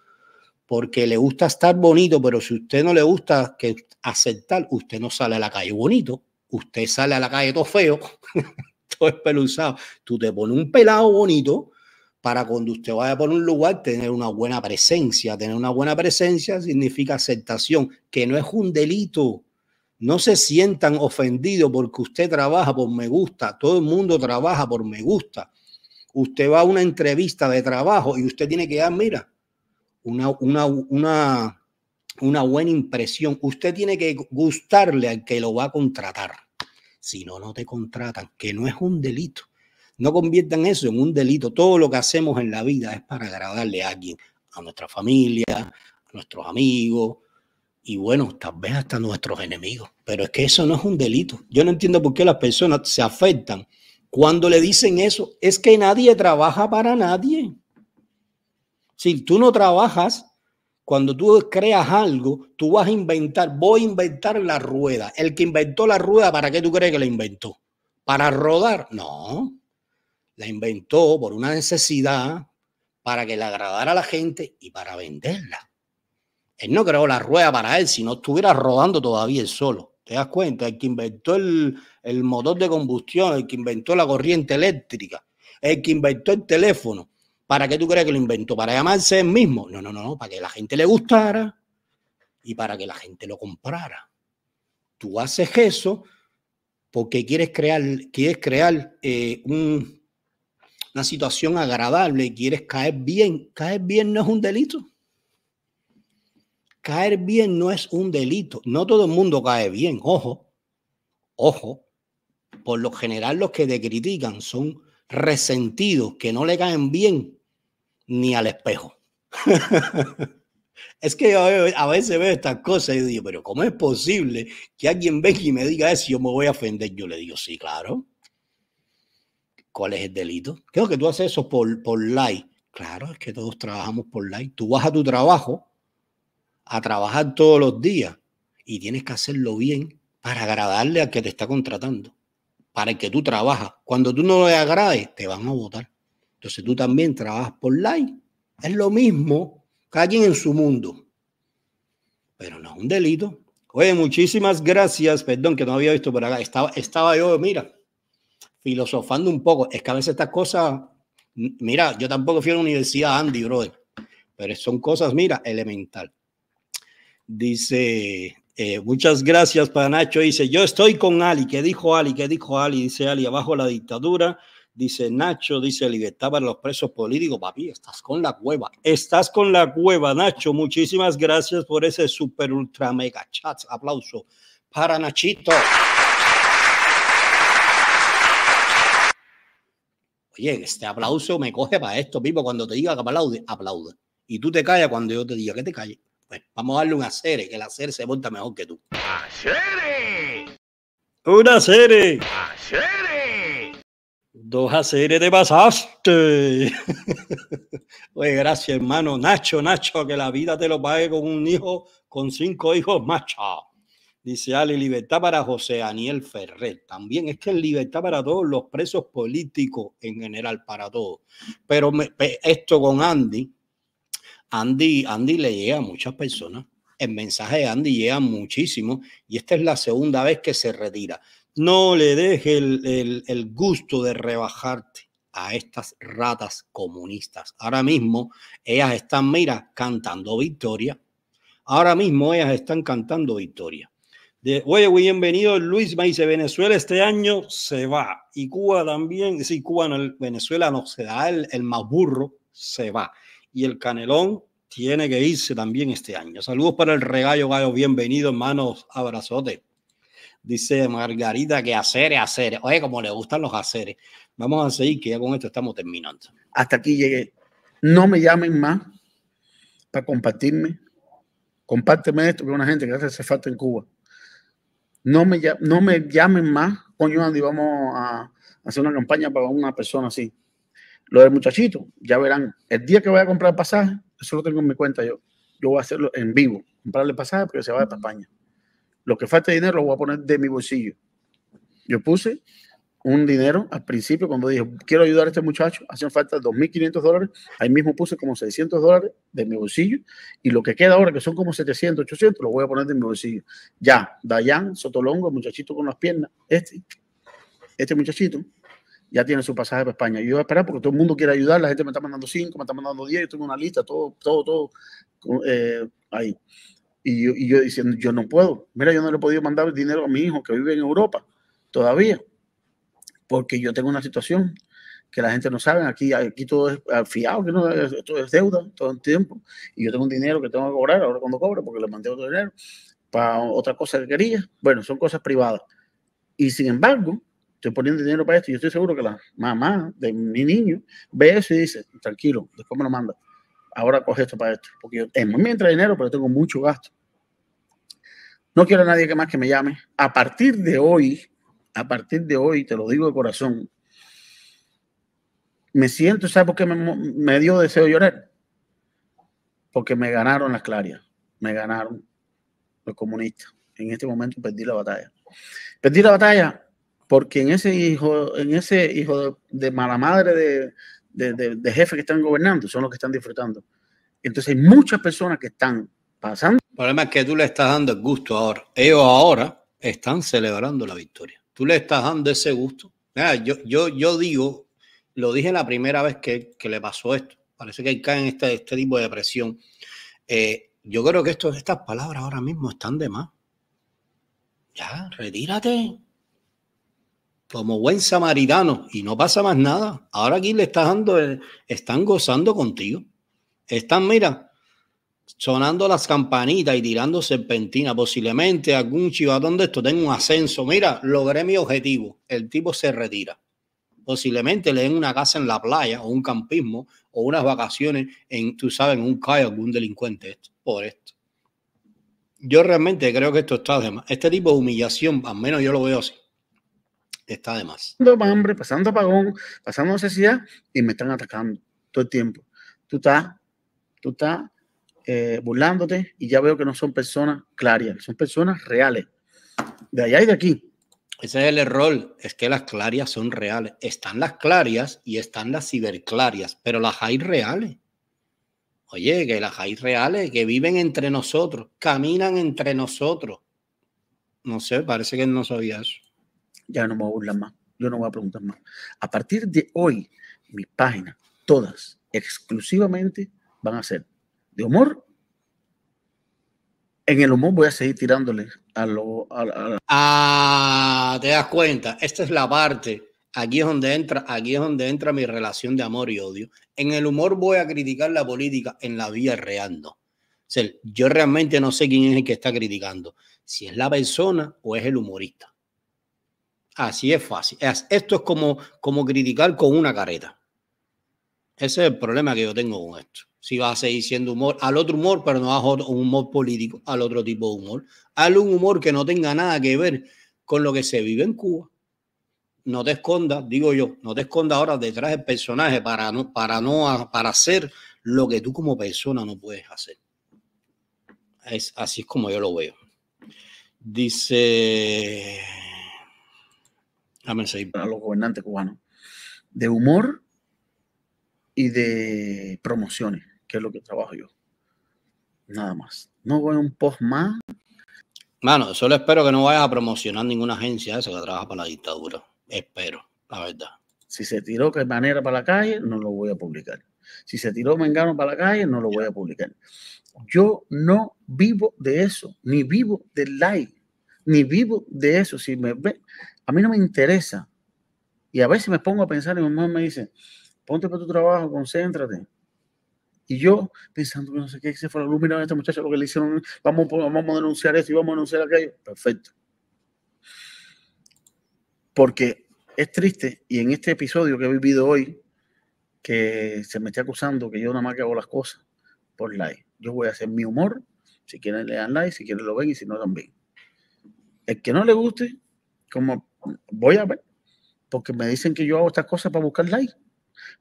porque le gusta estar bonito, pero si usted no le gusta que aceptar, usted no sale a la calle bonito, usted sale a la calle todo feo, todo espeluzado. Tú te pones un pelado bonito para cuando usted vaya por un lugar tener una buena presencia. Tener una buena presencia significa aceptación, que no es un delito no se sientan ofendidos porque usted trabaja por me gusta. Todo el mundo trabaja por me gusta. Usted va a una entrevista de trabajo y usted tiene que dar, mira, una, una, buena impresión. Usted tiene que gustarle al que lo va a contratar. Si no, no te contratan, que no es un delito. No conviertan eso en un delito. Todo lo que hacemos en la vida es para agradarle a alguien, a nuestra familia, a nuestros amigos, y bueno, tal vez hasta nuestros enemigos. Pero es que eso no es un delito. Yo no entiendo por qué las personas se afectan cuando le dicen eso. Es que nadie trabaja para nadie. Si tú no trabajas, cuando tú creas algo, tú vas a inventar, voy a inventar la rueda. El que inventó la rueda, ¿para qué tú crees que la inventó? ¿Para rodar? No. La inventó por una necesidad, para que le agradara a la gente y para venderla. Él no creó la rueda para él, si no estuviera rodando todavía él solo. ¿Te das cuenta? El que inventó el, motor de combustión, el que inventó la corriente eléctrica, el que inventó el teléfono. ¿Para qué tú crees que lo inventó? ¿Para llamarse él mismo? No, no, no, no, para que la gente le gustara y para que la gente lo comprara. Tú haces eso porque quieres crear, quieres crear eh, una situación agradable, quieres caer bien. Caer bien no es un delito. Caer bien no es un delito. No todo el mundo cae bien, ojo, ojo. Por lo general los que te critican son resentidos, que no le caen bien ni al espejo. es que a veces veo estas cosas y digo, pero ¿cómo es posible que alguien venga y me diga eso yo me voy a ofender? Yo le digo, sí, claro. ¿Cuál es el delito? Creo que tú haces eso por, por like. Claro, es que todos trabajamos por like. Tú vas a tu trabajo a trabajar todos los días y tienes que hacerlo bien para agradarle al que te está contratando, para que tú trabajas. Cuando tú no le agrades, te van a votar. Entonces tú también trabajas por like. Es lo mismo, cada quien en su mundo. Pero no es un delito. Oye, muchísimas gracias. Perdón que no había visto por acá. Estaba, estaba yo, mira, filosofando un poco. Es que a veces estas cosas, mira, yo tampoco fui a la universidad, Andy, brother. Pero son cosas, mira, elemental. Dice, eh, muchas gracias para Nacho. Dice, yo estoy con Ali. ¿Qué dijo Ali? ¿Qué dijo Ali? Dice Ali, abajo la dictadura. Dice Nacho, dice libertad para los presos políticos. Papi, estás con la cueva. Estás con la cueva, Nacho. Muchísimas gracias por ese super ultra mega chat. Aplauso para Nachito. Oye, este aplauso me coge para esto, Vivo Cuando te diga que aplaude, aplaude. Y tú te callas cuando yo te diga que te calles. Pues, vamos a darle un acere, que el acere se monta mejor que tú. ¡Acere! ¡Un Una un acere Dos aceres te pasaste. Oye, gracias, hermano. Nacho, Nacho, que la vida te lo pague con un hijo, con cinco hijos macha. Dice Ale, libertad para José Daniel Ferrer. También es que es libertad para todos los presos políticos en general, para todos. Pero esto con Andy, Andy, Andy le llega a muchas personas. El mensaje de Andy llega muchísimo y esta es la segunda vez que se retira. No le deje el, gusto de rebajarte a estas ratas comunistas. Ahora mismo ellas están, mira, cantando victoria. Ahora mismo ellas están cantando victoria. De, oye, bienvenido Luis, me de Venezuela este año se va. Y Cuba también, sí, Cuba, no, Venezuela no se da el, el más burro, se va y el Canelón tiene que irse también este año. Saludos para el regalo gallo, bienvenido hermanos, abrazote. Dice Margarita que hacer, hacer. Oye, como le gustan los haceres. Vamos a seguir, que ya con esto estamos terminando. Hasta aquí llegué. No me llamen más para compartirme. Compárteme esto con una gente que hace falta en Cuba. No me, no me llamen más. Coño, Andy, vamos a hacer una campaña para una persona así. Lo del muchachito, ya verán, el día que voy a comprar pasaje, eso lo tengo en mi cuenta yo. Yo voy a hacerlo en vivo, comprarle pasaje porque se va a España. Lo que falta de dinero lo voy a poner de mi bolsillo. Yo puse un dinero al principio cuando dije, quiero ayudar a este muchacho, hacen falta 2.500 dólares, ahí mismo puse como 600 dólares de mi bolsillo y lo que queda ahora, que son como 700, 800, lo voy a poner de mi bolsillo. Ya, Dayan, Sotolongo, muchachito con las piernas, este, este muchachito, ya tiene su pasaje para España. Y yo voy a esperar porque todo el mundo quiere ayudar, la gente me está mandando 5, me está mandando 10, yo tengo una lista, todo, todo, todo eh, ahí. Y yo, y yo, diciendo, yo no puedo. Mira, yo no le he podido mandar dinero a mi hijo que vive en Europa todavía, porque yo tengo una situación que la gente no sabe, aquí, aquí todo es ah, fiado, que no, esto es deuda todo el tiempo, y yo tengo un dinero que tengo que cobrar ahora cuando cobro, porque le mandé otro dinero para otra cosa que quería. Bueno, son cosas privadas. Y sin embargo, estoy poniendo dinero para esto y yo estoy seguro que la mamá de mi niño ve eso y dice, tranquilo, después me lo manda. Ahora coge esto para esto, porque yo, entra dinero, pero tengo mucho gasto. No quiero a nadie que más que me llame. A partir de hoy, a partir de hoy, te lo digo de corazón, me siento, ¿sabes por qué me, dio deseo llorar? Porque me ganaron las clarias, me ganaron los comunistas. En este momento perdí la batalla. Perdí la batalla porque en ese hijo, en ese hijo de, mala madre de, jefe que están gobernando, son los que están disfrutando. Entonces hay muchas personas que están pasando. El problema es que tú le estás dando el gusto ahora. Ellos ahora están celebrando la victoria. Tú le estás dando ese gusto. yo, yo, yo digo, lo dije la primera vez que, que le pasó esto. Parece que caen en este, este tipo de presión. Eh, yo creo que estas palabras ahora mismo están de más. Ya, retírate como buen samaritano y no pasa más nada. Ahora aquí le estás dando, están gozando contigo. Están, mira, sonando las campanitas y tirando serpentina. Posiblemente algún chivadón de esto tenga un ascenso. Mira, logré mi objetivo. El tipo se retira. Posiblemente le den una casa en la playa o un campismo o unas vacaciones en, tú sabes, en un kayak, algún delincuente por esto. Yo realmente creo que esto está de Este tipo de humillación, al menos yo lo veo así está de más. Pasando hambre, pasando apagón, pasando necesidad y me están atacando todo el tiempo. Tú estás, tú estás eh, burlándote y ya veo que no son personas clarias, son personas reales, de allá y de aquí. Ese es el error, es que las clarias son reales. Están las clarias y están las ciberclarias, pero las hay reales. Oye, que las hay reales, que viven entre nosotros, caminan entre nosotros. No sé, parece que no sabía eso ya no me voy a burlar más, yo no voy a preguntar más. A partir de hoy, mis páginas, todas, exclusivamente, van a ser de humor. En el humor voy a seguir tirándole a lo... Ah, te das cuenta, esta es la parte Aquí es donde entra, aquí es donde entra mi relación de amor y odio. En el humor voy a criticar la política, en la vida real yo realmente no sé quién es el que está criticando, si es la persona o es el humorista. Así es fácil. Esto es como, como criticar con una careta. Ese es el problema que yo tengo con esto. Si vas a seguir siendo humor, al otro humor, pero no a un humor político, al otro tipo de humor. Al un humor que no tenga nada que ver con lo que se vive en Cuba. No te escondas, digo yo, no te esconda ahora detrás del personaje para no, para no, para hacer lo que tú como persona no puedes hacer. Es así es como yo lo veo. Dice para los gobernantes cubanos, de humor y de promociones, que es lo que trabajo yo. Nada más. No voy a un post más. Mano, solo espero que no vayas a promocionar ninguna agencia esa que trabaja para la dictadura. Espero, la verdad. Si se tiró que manera para la calle, no lo voy a publicar. Si se tiró Mengano para la calle, no lo voy a publicar. Yo no vivo de eso, ni vivo del like, ni vivo de eso. Si me ve, a mí no me interesa. Y a veces me pongo a pensar y mi mamá me dice, ponte para tu trabajo, concéntrate. Y yo pensando que no sé qué, se fue la luz, a este muchacho lo que le hicieron, vamos, vamos a denunciar eso y vamos a denunciar aquello. Perfecto. Porque es triste y en este episodio que he vivido hoy, que se me está acusando que yo nada más que hago las cosas por like. Yo voy a hacer mi humor, si quieren le dan like, si quieren lo ven y si no también. El que no le guste, como voy a ver, porque me dicen que yo hago estas cosas para buscar like,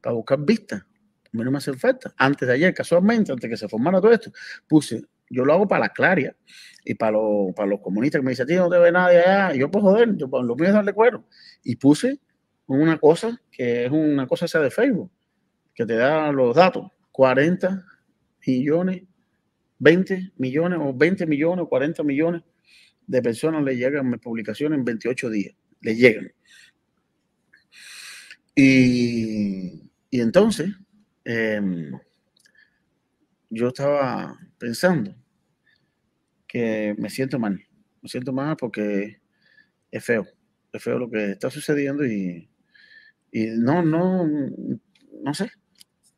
para buscar vistas. A mí no me hace falta. Antes de ayer, casualmente, antes de que se formara todo esto, puse, yo lo hago para la claria y para, para los comunistas que me dicen, tío no te ve nadie allá. yo, pues joder, yo, pues, lo mío es darle cuero. Y puse una cosa que es una cosa esa de Facebook, que te da los datos, 40 millones, 20 millones o 20 millones o 40 millones de personas le llegan mis publicaciones en 28 días le llegan. Y, entonces, em, yo estaba pensando que me siento mal, me siento mal porque es feo, es feo lo que está sucediendo y, no, no, no sé,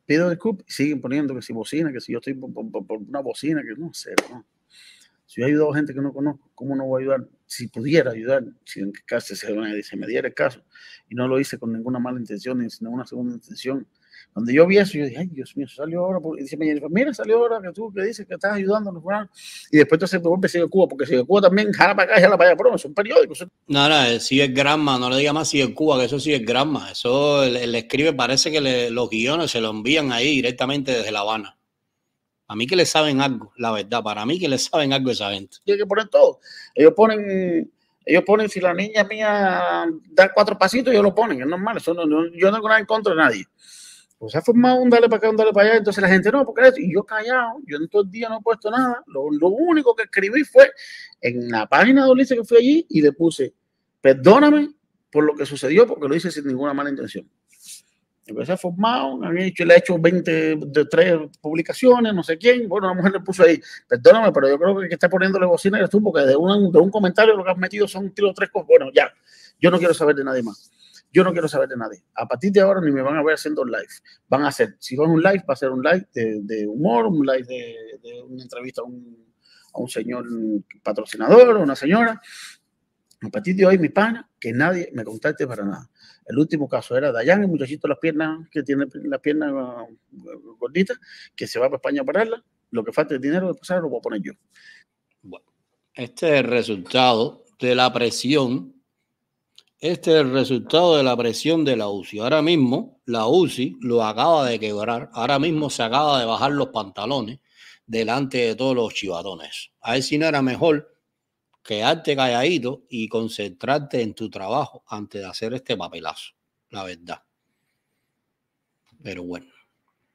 pido disculpas y siguen poniendo que si bocina, que si yo estoy por, una bocina, que no sé, si yo he ayudado a gente que no conozco, ¿cómo no voy a ayudar si pudiera ayudar, si en caso se me, se me diera caso, y no lo hice con ninguna mala intención, ni sin ninguna segunda intención. Cuando yo vi eso, yo dije, ay, Dios mío, salió ahora. Y dice, mira, salió ahora que tú que dices que estás ayudando Y después entonces a golpe sigue Cuba, porque sigue Cuba también, jala para acá, jala para allá, pero no son periódicos. No, no, eh, sigue Granma, no le diga más si sigue Cuba, que eso sí sigue Granma. Eso le, escribe, parece que le, los guiones se lo envían ahí directamente desde La Habana. A mí que le saben algo, la verdad, para mí que le saben algo a esa gente. Tienen que poner todo. Ellos ponen, ellos ponen, si la niña mía da cuatro pasitos, ellos lo ponen, es normal, no, yo no tengo nada en contra de nadie. Pues sea, ha formado un dale para acá, un dale para allá, entonces la gente no, porque y yo callado, yo en todos los día no he puesto nada, lo, único que escribí fue en la página de Ulises que fui allí y le puse, perdóname por lo que sucedió, porque lo hice sin ninguna mala intención. Pues, se ha formado, han hecho, le ha hecho 20 de tres publicaciones, no sé quién. Bueno, la mujer le puso ahí, perdóname, pero yo creo que está está poniéndole bocina eres tú, porque de un, de un comentario lo que has metido son tiro tres cosas. Bueno, ya, yo no quiero saber de nadie más. Yo no quiero saber de nadie. A partir de ahora ni me van a ver haciendo live. Van a hacer, si van a un live, va a ser un live de, humor, un live de, una entrevista a un, a un señor patrocinador, una señora. A partir de hoy, mi pana, que nadie me contacte para nada. El último caso era Dayan, el muchachito de las piernas, que tiene las piernas ah, gorditas, que se va para España a pararla. Lo que falta es dinero de pasar lo voy a poner yo. Bueno, este es el resultado de la presión. Este es el resultado de la presión de la UCI. Ahora mismo la UCI lo acaba de quebrar. Ahora mismo se acaba de bajar los pantalones delante de todos los chivatones. A ver si no era mejor quedarte calladito y concentrarte en tu trabajo antes de hacer este papelazo, la verdad. Pero bueno,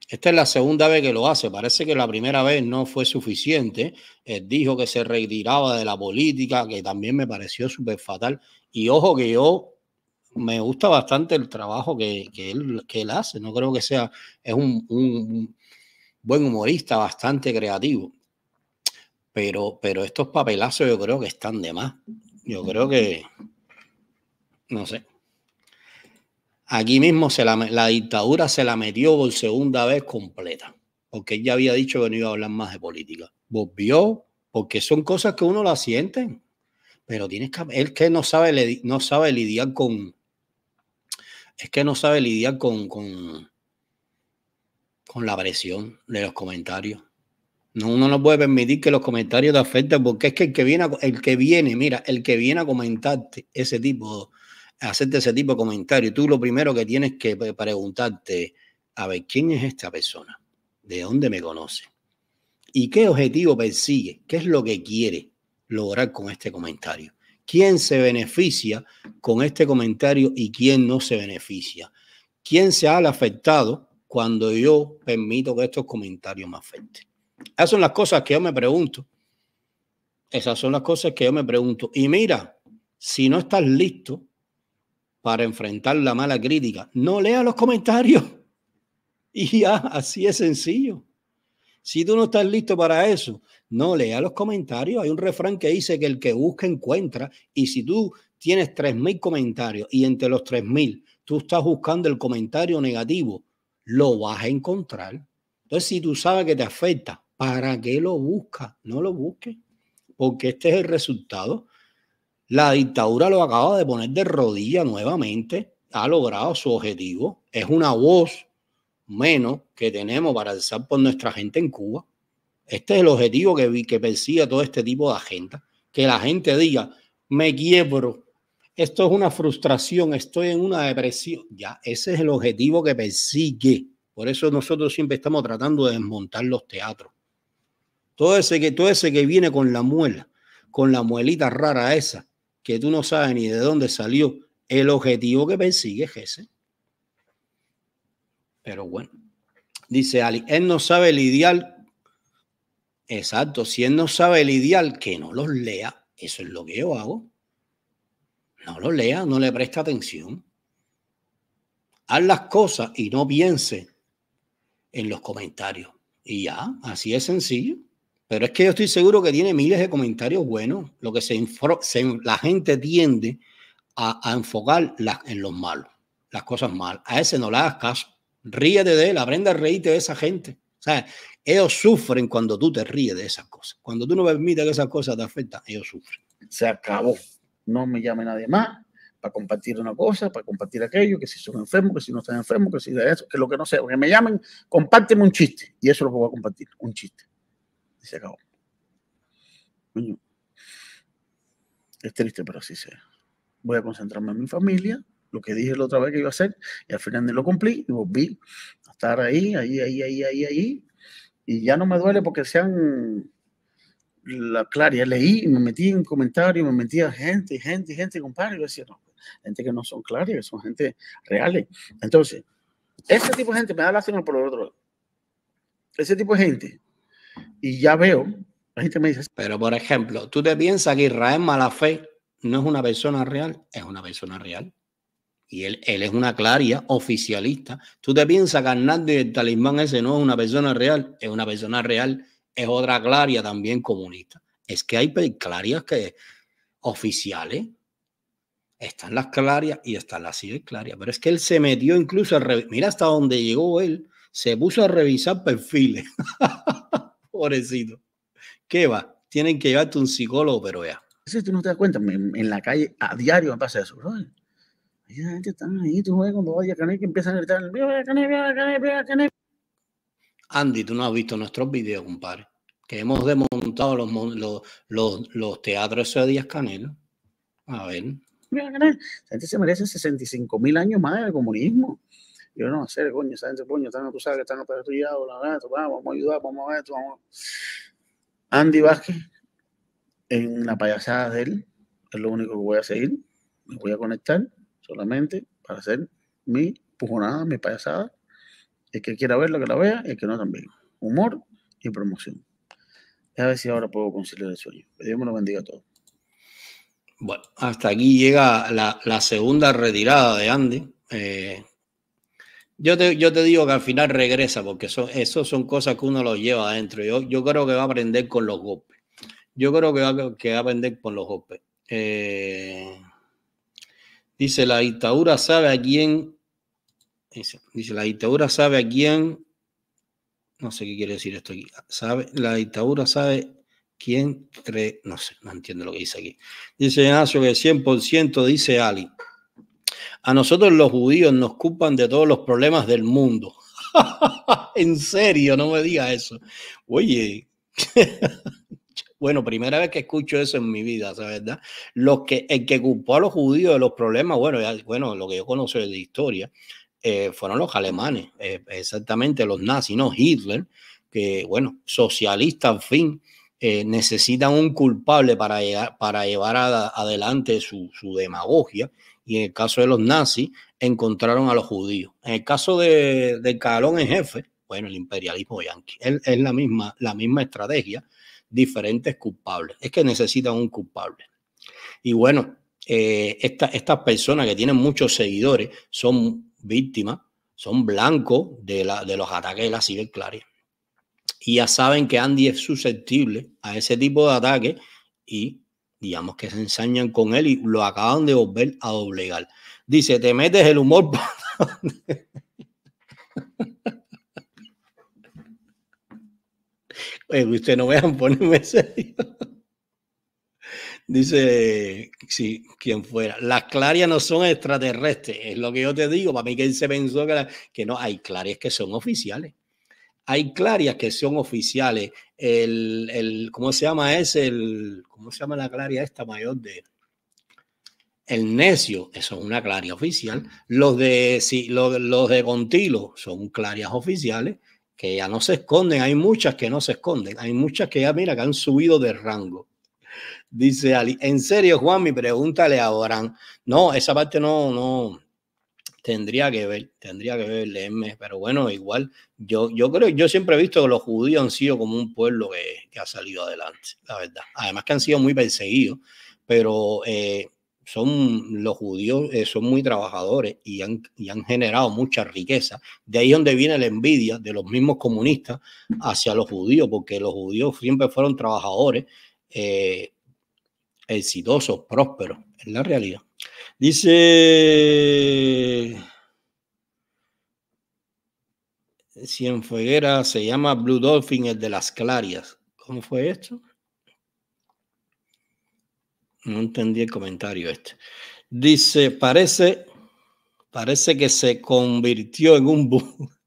esta es la segunda vez que lo hace. Parece que la primera vez no fue suficiente. Él dijo que se retiraba de la política, que también me pareció súper fatal. Y ojo que yo me gusta bastante el trabajo que, él, hace. No creo que sea, es un buen humorista, bastante creativo pero, pero estos papelazos yo creo que están de más. Yo creo que, no sé. Aquí mismo se la, dictadura se la metió por segunda vez completa, porque ella había dicho que no iba a hablar más de política. Volvió, porque son cosas que uno la siente. pero tienes que, él que no sabe, no sabe lidiar con, es que no sabe lidiar con, con, con la presión de los comentarios. Uno no puede permitir que los comentarios te afecten porque es que el que viene, el que viene, mira, el que viene a comentarte ese tipo, a hacerte ese tipo de comentario, tú lo primero que tienes que preguntarte, a ver, ¿quién es esta persona? ¿De dónde me conoce? ¿Y qué objetivo persigue? ¿Qué es lo que quiere lograr con este comentario? ¿Quién se beneficia con este comentario y quién no se beneficia? ¿Quién se ha afectado cuando yo permito que estos comentarios me afecten? Esas son las cosas que yo me pregunto. Esas son las cosas que yo me pregunto. Y mira, si no estás listo para enfrentar la mala crítica, no lea los comentarios. Y ya, así es sencillo. Si tú no estás listo para eso, no lea los comentarios. Hay un refrán que dice que el que busca encuentra. Y si tú tienes 3.000 comentarios y entre los 3.000 tú estás buscando el comentario negativo, lo vas a encontrar. Entonces, si tú sabes que te afecta ¿Para qué lo busca? No lo busque, porque este es el resultado. La dictadura lo acaba de poner de rodilla nuevamente, ha logrado su objetivo, es una voz menos que tenemos para alzar por nuestra gente en Cuba. Este es el objetivo que, que persigue todo este tipo de agenda, que la gente diga, me quiebro, esto es una frustración, estoy en una depresión. Ya, ese es el objetivo que persigue. Por eso nosotros siempre estamos tratando de desmontar los teatros todo ese, que, todo ese que viene con la muela, con la muelita rara esa, que tú no sabes ni de dónde salió, el objetivo que persigue es ese. Pero bueno, dice Ali, él no sabe el ideal. Exacto, si él no sabe el ideal, que no los lea. Eso es lo que yo hago. No los lea, no le presta atención. Haz las cosas y no piense en los comentarios. Y ya, así es sencillo. Pero es que yo estoy seguro que tiene miles de comentarios buenos. Lo que se, la gente tiende a, enfocar en los malos, las cosas malas. A ese no le hagas caso. Ríete de él, aprende a reírte de esa gente. O sea, ellos sufren cuando tú te ríes de esas cosas. Cuando tú no permites que esas cosas te afecten, ellos sufren. Se acabó. No me llame nadie más para compartir una cosa, para compartir aquello, que si son enfermos, que si no están enfermos, que si de eso, que lo que no sé. que me llamen, compárteme un chiste. Y eso lo voy a compartir, un chiste. Y se acabó. Coño. Es triste, pero así sea. Voy a concentrarme en mi familia, lo que dije la otra vez que iba a hacer, y al final de lo cumplí, y volví a estar ahí, ahí, ahí, ahí, ahí, ahí. Y ya no me duele porque sean la claria leí, me metí en comentarios, me metía gente, gente, gente, compadre, yo decía, no, gente que no son claras, que son gente reales. Entonces, ese tipo de gente me da lástima por el otro. Ese tipo de gente y ya veo, la gente me dice. Pero por ejemplo, tú te piensas que Israel Malafé no es una persona real, es una persona real. Y él, él es una claria oficialista. Tú te piensas que Arnaldo y el talismán ese no es una persona real, es una persona real, es otra claria también comunista. Es que hay clarias que oficiales están las clarias y están las clarias. Pero es que él se metió incluso, mira hasta dónde llegó él, se puso a revisar perfiles. Pobrecito. ¿Qué va? Tienen que llevarte un psicólogo, pero ya. Si tú no te das cuenta, en la calle a diario me pasa eso, bro. Ahí la gente está ahí, tú juegas cuando vaya a Canel que empiezan a gritar, viva Canel, viva Canel, viva Canel. Andy, tú no has visto nuestros videos, compadre. Que hemos desmontado los, los, los, teatros de Díaz Canel. A ver. La gente se merece 65 mil años más de comunismo. Yo no, hacer coño, esa gente, coño, están, tú sabes que están estudiados, vamos, vamos a ayudar, vamos a ver esto, vamos. Andy Vázquez, en la payasada de él, es lo único que voy a seguir. Me voy a conectar solamente para hacer mi pujonada, mi payasada. El que quiera verla, que la vea, el que no también. Humor y promoción. A ver si ahora puedo conciliar el sueño. Dios me lo bendiga a todos. Bueno, hasta aquí llega la, la segunda retirada de Andy. Eh, yo te, digo que al final regresa, porque eso, son cosas que uno los lleva adentro. Yo, yo creo que va a aprender con los golpes. Yo creo que va, que a aprender con los golpes. Eh, dice, la dictadura sabe a quién. Dice, la dictadura sabe a quién. No sé qué quiere decir esto aquí. Sabe, la dictadura sabe quién cree. No sé, no entiendo lo que dice aquí. Dice Ignacio que 100% dice Ali. A nosotros los judíos nos culpan de todos los problemas del mundo. en serio, no me digas eso. Oye, bueno, primera vez que escucho eso en mi vida, ¿sabes? ¿verdad? que, el que culpó a los judíos de los problemas, bueno, bueno lo que yo conozco de historia, eh, fueron los alemanes, eh, exactamente los nazis, no Hitler, que, bueno, socialista, en fin, eh, necesitan un culpable para, para llevar adelante su, su demagogia y en el caso de los nazis encontraron a los judíos. En el caso de, Calón en jefe, bueno, el imperialismo yanqui, es, la, misma, estrategia, diferentes culpables. Es que necesitan un culpable. Y bueno, eh, estas personas que tienen muchos seguidores son víctimas, son blancos de, los ataques de la ciberclaria. Y ya saben que Andy es susceptible a ese tipo de ataques y digamos que se ensañan con él y lo acaban de volver a doblegar. Dice, te metes el humor. usted no vean, ponerme serio. Dice, sí, quien fuera. Las clarias no son extraterrestres, es lo que yo te digo. Para mí que se pensó que, que no, hay clarias que son oficiales. Hay clarias que son oficiales. El, el ¿cómo se llama ese? El, ¿Cómo se llama la claria esta mayor de? El necio, eso es una claria oficial. Los de, sí, los, de Contilo son clarias oficiales que ya no se esconden. Hay muchas que no se esconden. Hay muchas que ya, mira, que han subido de rango. Dice Ali, en serio, Juan, mi pregúntale le No, esa parte no, no, Tendría que ver, tendría que ver, leerme, pero bueno, igual, yo, yo creo, yo siempre he visto que los judíos han sido como un pueblo que, ha salido adelante, la verdad. Además que han sido muy perseguidos, pero eh, son los judíos, eh, son muy trabajadores y han, generado mucha riqueza. De ahí donde viene la envidia de los mismos comunistas hacia los judíos, porque los judíos siempre fueron trabajadores, eh, exitosos, prósperos, en la realidad. Dice Cienfueguera, se llama Blue Dolphin, el de las Clarias. ¿Cómo fue esto? No entendí el comentario este. Dice, parece, parece que se convirtió en un boom.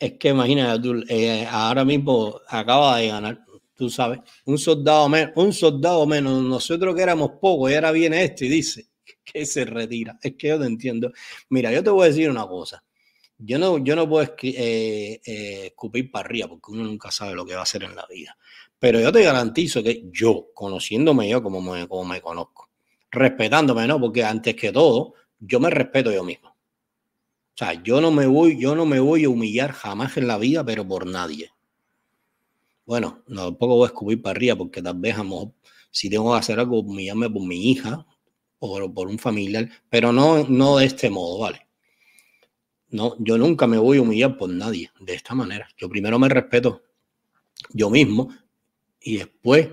Es que imagínate, eh, ahora mismo acaba de ganar tú sabes, un soldado menos, un soldado menos, nosotros que éramos pocos, y ahora viene este y dice que se retira. Es que yo te entiendo. Mira, yo te voy a decir una cosa. Yo no, yo no puedo eh, eh, escupir para arriba porque uno nunca sabe lo que va a hacer en la vida. Pero yo te garantizo que yo, conociéndome yo como me, como me conozco, respetándome, ¿no? Porque antes que todo, yo me respeto yo mismo. O sea, yo no me voy, yo no me voy a humillar jamás en la vida, pero por nadie. Bueno, no, tampoco voy a escupir para arriba porque tal vez a si tengo que hacer algo, humillarme por mi hija o por un familiar, pero no, no de este modo, ¿vale? No, yo nunca me voy a humillar por nadie de esta manera. Yo primero me respeto yo mismo y después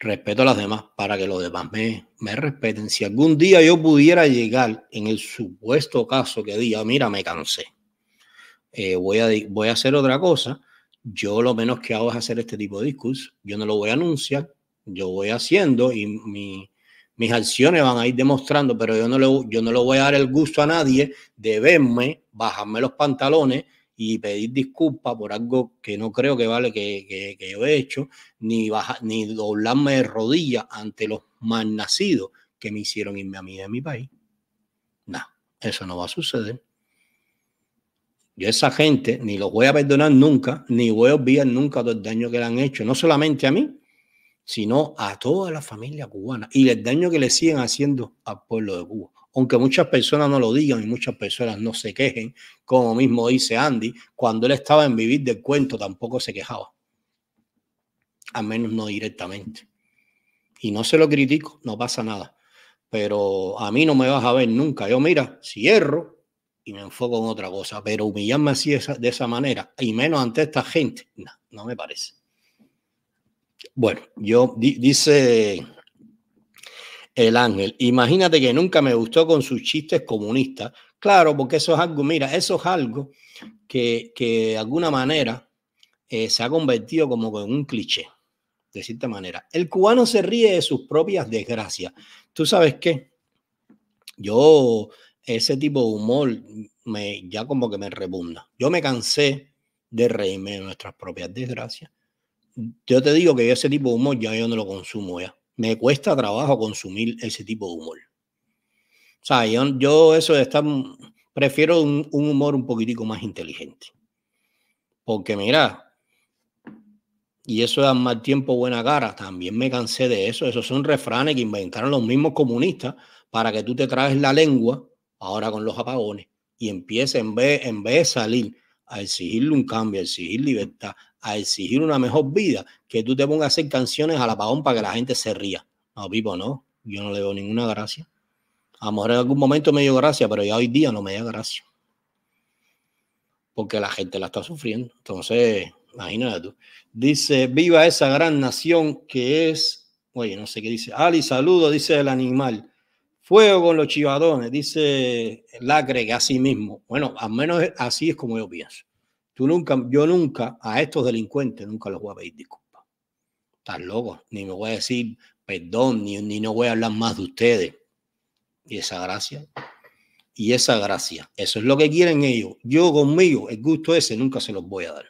respeto a las demás para que los demás me, respeten. Si algún día yo pudiera llegar en el supuesto caso que diga, mira, me cansé, eh, voy, a, voy a hacer otra cosa, yo lo menos que hago es hacer este tipo de discurso. Yo no lo voy a anunciar, yo voy haciendo y mis acciones van a ir demostrando, pero yo no, le, yo no voy a dar el gusto a nadie de verme, bajarme los pantalones y pedir disculpas por algo que no creo que vale que, yo he hecho, ni, ni doblarme de rodillas ante los malnacidos que me hicieron irme a mí de mi país. No, eso no va a suceder. Yo a esa gente ni los voy a perdonar nunca, ni voy a olvidar nunca los el daño que le han hecho, no solamente a mí, sino a toda la familia cubana y el daño que le siguen haciendo al pueblo de Cuba. Aunque muchas personas no lo digan y muchas personas no se quejen, como mismo dice Andy, cuando él estaba en vivir del cuento tampoco se quejaba, al menos no directamente. Y no se lo critico, no pasa nada. Pero a mí no me vas a ver nunca. Yo mira, cierro y me enfoco en otra cosa. Pero humillarme así de esa, manera, y menos ante esta gente, no, no me parece. Bueno, yo dice el ángel, imagínate que nunca me gustó con sus chistes comunistas. Claro, porque eso es algo, mira, eso es algo que, de alguna manera eh, se ha convertido como en un cliché, de cierta manera. El cubano se ríe de sus propias desgracias. ¿Tú sabes qué? Yo ese tipo de humor me, ya como que me rebunda. Yo me cansé de reírme de nuestras propias desgracias. Yo te digo que ese tipo de humor ya yo no lo consumo ya. Me cuesta trabajo consumir ese tipo de humor. O sea, yo, eso de prefiero un, humor un poquitico más inteligente. Porque mira, y eso es mal tiempo, buena cara. También me cansé de eso. Esos son refranes que inventaron los mismos comunistas para que tú te traes la lengua ahora con los apagones, y empiece en vez, en vez de salir a exigirle un cambio, a exigir libertad, a exigir una mejor vida, que tú te pongas a hacer canciones al apagón para que la gente se ría. No, Pipo, no, yo no le doy ninguna gracia. A lo mejor en algún momento me dio gracia, pero ya hoy día no me da gracia. Porque la gente la está sufriendo. Entonces, imagínate tú. Dice, viva esa gran nación que es, oye, no sé qué dice. Ali, saludo, dice el animal. Fuego con los chivadones, dice Lacre, que sí mismo. Bueno, al menos así es como yo pienso. Tú nunca, yo nunca, a estos delincuentes, nunca los voy a pedir disculpas. Estás loco, ni me voy a decir perdón, ni, no voy a hablar más de ustedes. Y esa gracia, y esa gracia, eso es lo que quieren ellos. Yo conmigo, el gusto ese nunca se los voy a dar.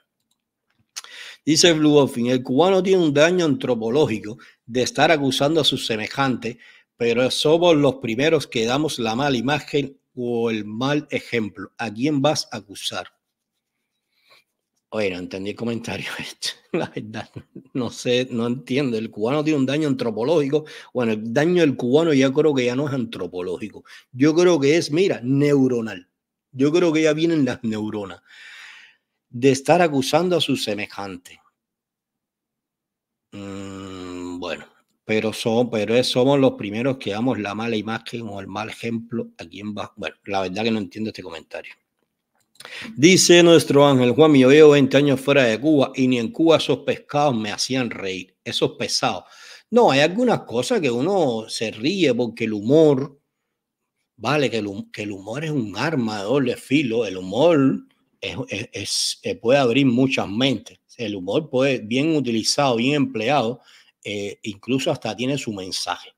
Dice Blue Wolfing, el cubano tiene un daño antropológico de estar acusando a sus semejantes pero somos los primeros que damos la mala imagen o el mal ejemplo. ¿A quién vas a acusar? Oye, no entendí el comentario este, La verdad, no sé, no entiendo. El cubano tiene un daño antropológico. Bueno, el daño del cubano ya creo que ya no es antropológico. Yo creo que es, mira, neuronal. Yo creo que ya vienen las neuronas de estar acusando a su semejante. Mm, bueno, pero, son, pero somos los primeros que damos la mala imagen o el mal ejemplo a quien va. Bueno, la verdad que no entiendo este comentario. Dice nuestro ángel Juan, yo llevo 20 años fuera de Cuba y ni en Cuba esos pescados me hacían reír, esos pesados. No, hay algunas cosas que uno se ríe porque el humor, vale, que el, que el humor es un arma de doble filo, el humor es, puede abrir muchas mentes, el humor puede, bien utilizado, bien empleado, eh, incluso hasta tiene su mensaje,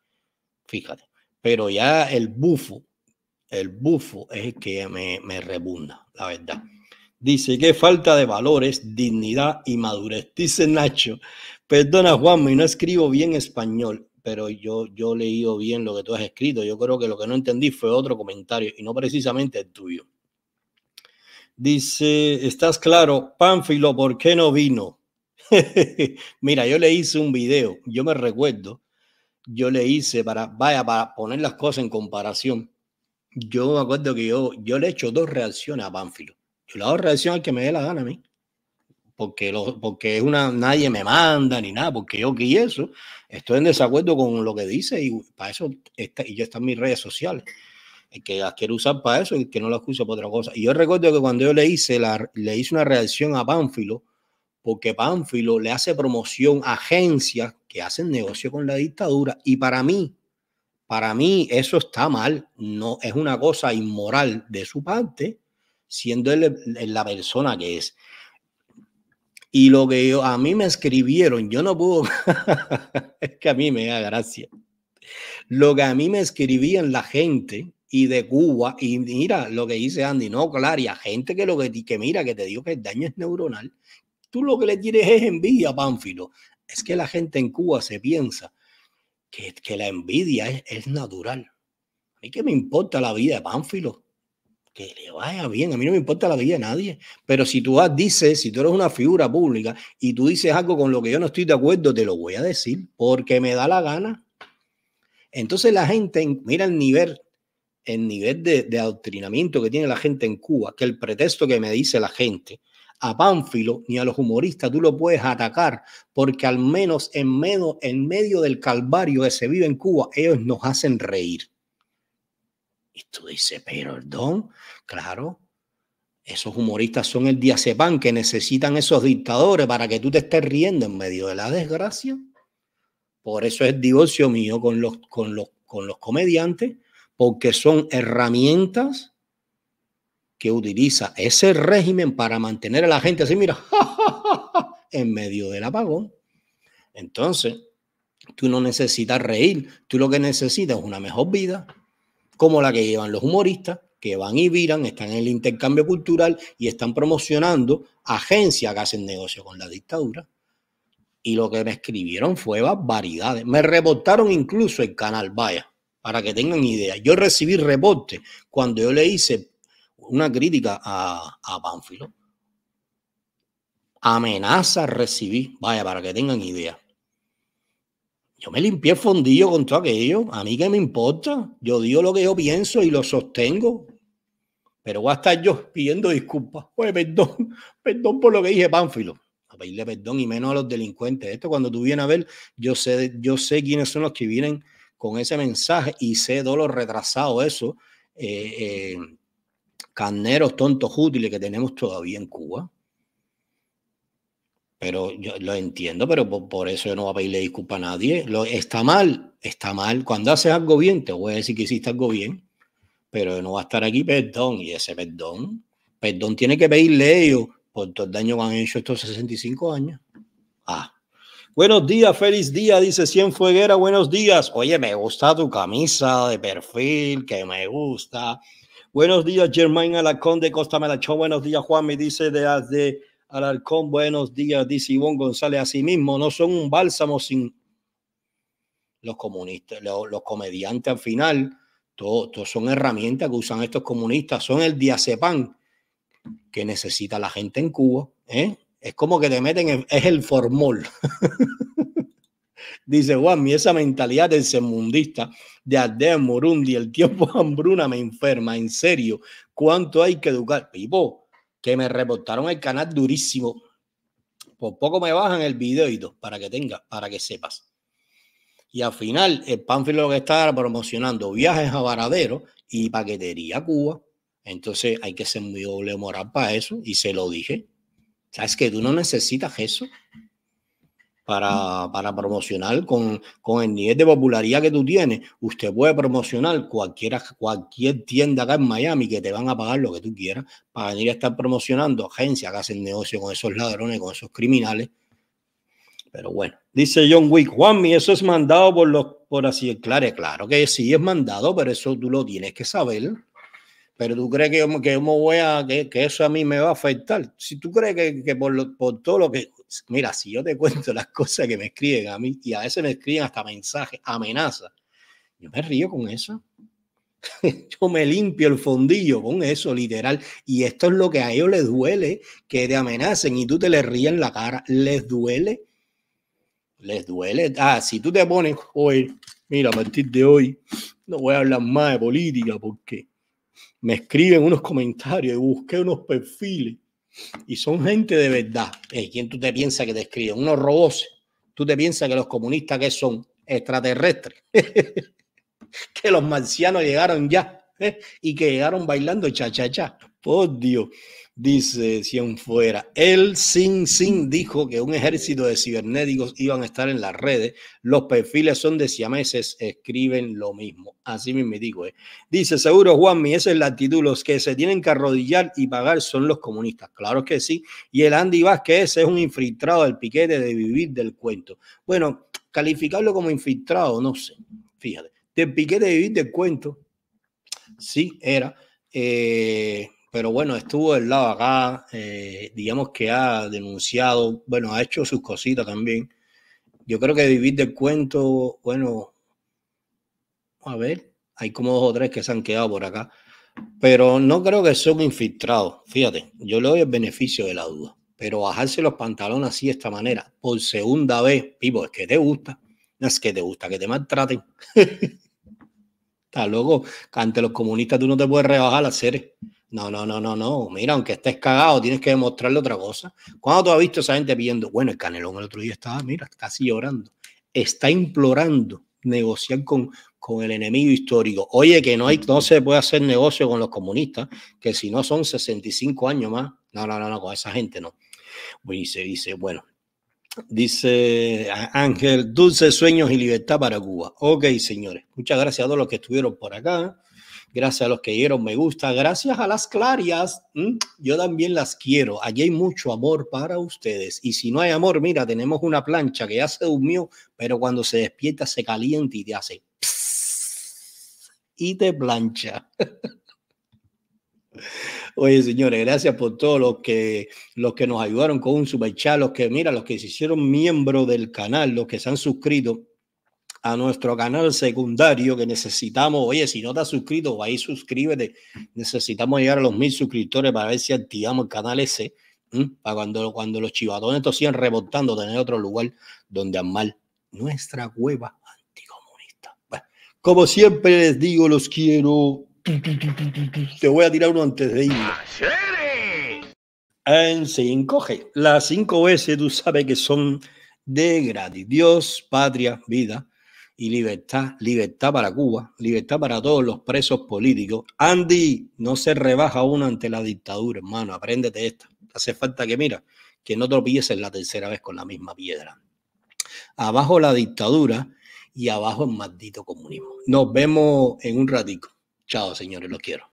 fíjate. Pero ya el bufo, el bufo es el que me, rebunda, la verdad. Dice, que falta de valores, dignidad y madurez. Dice Nacho, perdona Juan, me no escribo bien español, pero yo, yo leído bien lo que tú has escrito. Yo creo que lo que no entendí fue otro comentario y no precisamente el tuyo. Dice, estás claro, Pánfilo, ¿por qué no vino? Mira, yo le hice un video, yo me recuerdo, yo le hice para, vaya, para poner las cosas en comparación. Yo me acuerdo que yo, yo le he hecho dos reacciones a Pánfilo. Yo le hago reacción al que me dé la gana a mí. Porque, lo, porque una, nadie me manda ni nada, porque yo que eso, estoy en desacuerdo con lo que dice y para eso está, y yo están mis redes sociales. El que las quiero usar para eso y que no las uso para otra cosa. Y yo recuerdo que cuando yo le hice, la, le hice una reacción a Pánfilo, porque Pánfilo le hace promoción a agencias que hacen negocio con la dictadura y para mí, para mí eso está mal, no es una cosa inmoral de su parte, siendo él, la persona que es. Y lo que a mí me escribieron, yo no puedo, es que a mí me da gracia. Lo que a mí me escribían la gente y de Cuba, y mira lo que dice Andy, no, claro, y a gente que lo que, que mira, que te digo que el daño es neuronal, Tú lo que le quieres es envidia, Pánfilo. Es que la gente en Cuba se piensa que, que la envidia es, natural. A mí que me importa la vida de Pánfilo. Que le vaya bien. A mí no me importa la vida de nadie. Pero si tú dices, si tú eres una figura pública y tú dices algo con lo que yo no estoy de acuerdo, te lo voy a decir porque me da la gana. Entonces la gente, mira el nivel, el nivel de, de adoctrinamiento que tiene la gente en Cuba, que el pretexto que me dice la gente a Pánfilo ni a los humoristas tú lo puedes atacar, porque al menos en medio, en medio del calvario que se vive en Cuba, ellos nos hacen reír. Y tú dices, perdón, claro, esos humoristas son el diazepam que necesitan esos dictadores para que tú te estés riendo en medio de la desgracia. Por eso es divorcio mío con los, con los, con los comediantes, porque son herramientas que utiliza ese régimen para mantener a la gente así, mira, en medio del apagón. Entonces, tú no necesitas reír, tú lo que necesitas es una mejor vida, como la que llevan los humoristas, que van y viran, están en el intercambio cultural y están promocionando agencias que hacen negocio con la dictadura. Y lo que me escribieron fue barbaridades. Me reportaron incluso el canal Vaya, para que tengan idea. Yo recibí rebote cuando yo le hice una crítica a, a Pánfilo. Amenaza recibí, vaya, para que tengan idea. Yo me limpié el fondillo con todo aquello. A mí qué me importa. Yo digo lo que yo pienso y lo sostengo. Pero voy a estar yo pidiendo disculpas. pues perdón, perdón por lo que dije, Pánfilo. A pedirle perdón y menos a los delincuentes. Esto cuando tú vienes a ver, yo sé, yo sé quiénes son los que vienen con ese mensaje y sé todo lo retrasado eso eh, eh carneros tontos útiles que tenemos todavía en Cuba. Pero yo lo entiendo, pero por, eso yo no voy a pedirle disculpas a nadie. Lo, está mal, está mal. Cuando haces algo bien, te voy a decir que hiciste algo bien, pero no va a estar aquí perdón. Y ese perdón, perdón tiene que pedirle ellos por todo el daño que han hecho estos 65 años. Ah. Buenos días, feliz día, dice Fueguera. buenos días. Oye, me gusta tu camisa de perfil, que me gusta. Buenos días, Germán Alarcón de Costa Melachón. Buenos días, Juan, me dice de, Alarcón. Buenos días, dice Ivonne González. mismo. no son un bálsamo sin los comunistas, los, comediantes al final. todos son herramientas que usan estos comunistas. Son el diazepam que necesita la gente en Cuba. ¿eh? Es como que te meten, en, es el formol. Dice Juan, mi esa mentalidad del semundista, de en Morundi, el tiempo hambruna me enferma. En serio, ¿cuánto hay que educar? Pipo, que me reportaron el canal durísimo. Por poco me bajan el video para que tengas, para que sepas. Y al final, el panfilo que está promocionando viajes a Varadero y paquetería a Cuba. Entonces hay que ser muy doble moral para eso. Y se lo dije. ¿Sabes que tú no necesitas eso? para, promocionar con, el nivel de popularidad que tú tienes. Usted puede promocionar cualquiera, cualquier tienda acá en Miami que te van a pagar lo que tú quieras para venir a estar promocionando agencias que hacen negocio con esos ladrones, con esos criminales. Pero bueno, dice John Wick, Juanmi, eso es mandado por los, por así, claro, claro que sí es mandado, pero eso tú lo tienes que saber. Pero tú crees que, que, voy a, que, eso a mí me va a afectar. Si tú crees que, por todo lo que mira, si yo te cuento las cosas que me escriben a mí, y a veces me escriben hasta mensajes, amenazas, yo me río con eso. Yo me limpio el fondillo con eso, literal. Y esto es lo que a ellos les duele, que te amenacen y tú te les ríes en la cara. Les duele. Les duele. Ah, si tú te pones, hoy, mira, a partir de hoy no voy a hablar más de política porque me escriben unos comentarios y busqué unos perfiles y son gente de verdad. ¿Quién tú te piensas que te escribe? Unos robots. ¿Tú te piensas que los comunistas que son extraterrestres? que los marcianos llegaron ya ¿eh? y que llegaron bailando cha-cha-cha. Por Dios dice fuera El Sin Sin dijo que un ejército de cibernéticos iban a estar en las redes. Los perfiles son de siameses, escriben lo mismo. Así mismo digo. Eh. Dice, seguro Juanmi, esa es la actitud. Los que se tienen que arrodillar y pagar son los comunistas. Claro que sí. Y el Andy Vázquez es un infiltrado del piquete de vivir del cuento. Bueno, calificarlo como infiltrado, no sé. Fíjate. Del piquete de vivir del cuento, sí, era. Eh, pero bueno, estuvo del lado acá, eh, digamos que ha denunciado, bueno, ha hecho sus cositas también. Yo creo que vivir del cuento, bueno, a ver, hay como dos o tres que se han quedado por acá, pero no creo que son infiltrados, fíjate, yo le doy el beneficio de la duda, pero bajarse los pantalones así de esta manera, por segunda vez, Pipo, es que te gusta, no es que te gusta, que te maltraten. Está loco, ante los comunistas tú no te puedes rebajar las series. No, no, no, no, no. Mira, aunque estés cagado, tienes que demostrarle otra cosa. ¿Cuándo tú has visto a esa gente pidiendo? Bueno, el Canelón el otro día estaba, mira, casi llorando. Está implorando negociar con, con el enemigo histórico. Oye, que no, hay, no se puede hacer negocio con los comunistas, que si no son 65 años más. No, no, no, no, con esa gente no. Y se dice, bueno, Dice Ángel, dulces sueños y libertad para Cuba. Ok, señores, muchas gracias a todos los que estuvieron por acá gracias a los que dieron me gusta, gracias a las clarias, mm, yo también las quiero. Allí hay mucho amor para ustedes. Y si no hay amor, mira, tenemos una plancha que hace se pero cuando se despierta se calienta y te hace y te plancha. Oye, señores, gracias por todos los que, los que nos ayudaron con un superchat, los que, mira, los que se hicieron miembro del canal, los que se han suscrito a nuestro canal secundario que necesitamos. Oye, si no te has suscrito, ahí suscríbete. Necesitamos llegar a los mil suscriptores para ver si activamos el canal ese. Para cuando, cuando los chivatones estos sigan rebotando tener otro lugar donde armar nuestra cueva anticomunista. como siempre les digo, los quiero. Te voy a tirar uno antes de ir. En 5G. Las 5S tú sabes que son de gratis. Dios, patria, vida y libertad, libertad para Cuba, libertad para todos los presos políticos. Andy, no se rebaja uno ante la dictadura, hermano, apréndete esta. Hace falta que, mira, que no tropieces la tercera vez con la misma piedra. Abajo la dictadura y abajo el maldito comunismo. Nos vemos en un ratico. Chao, señores, los quiero.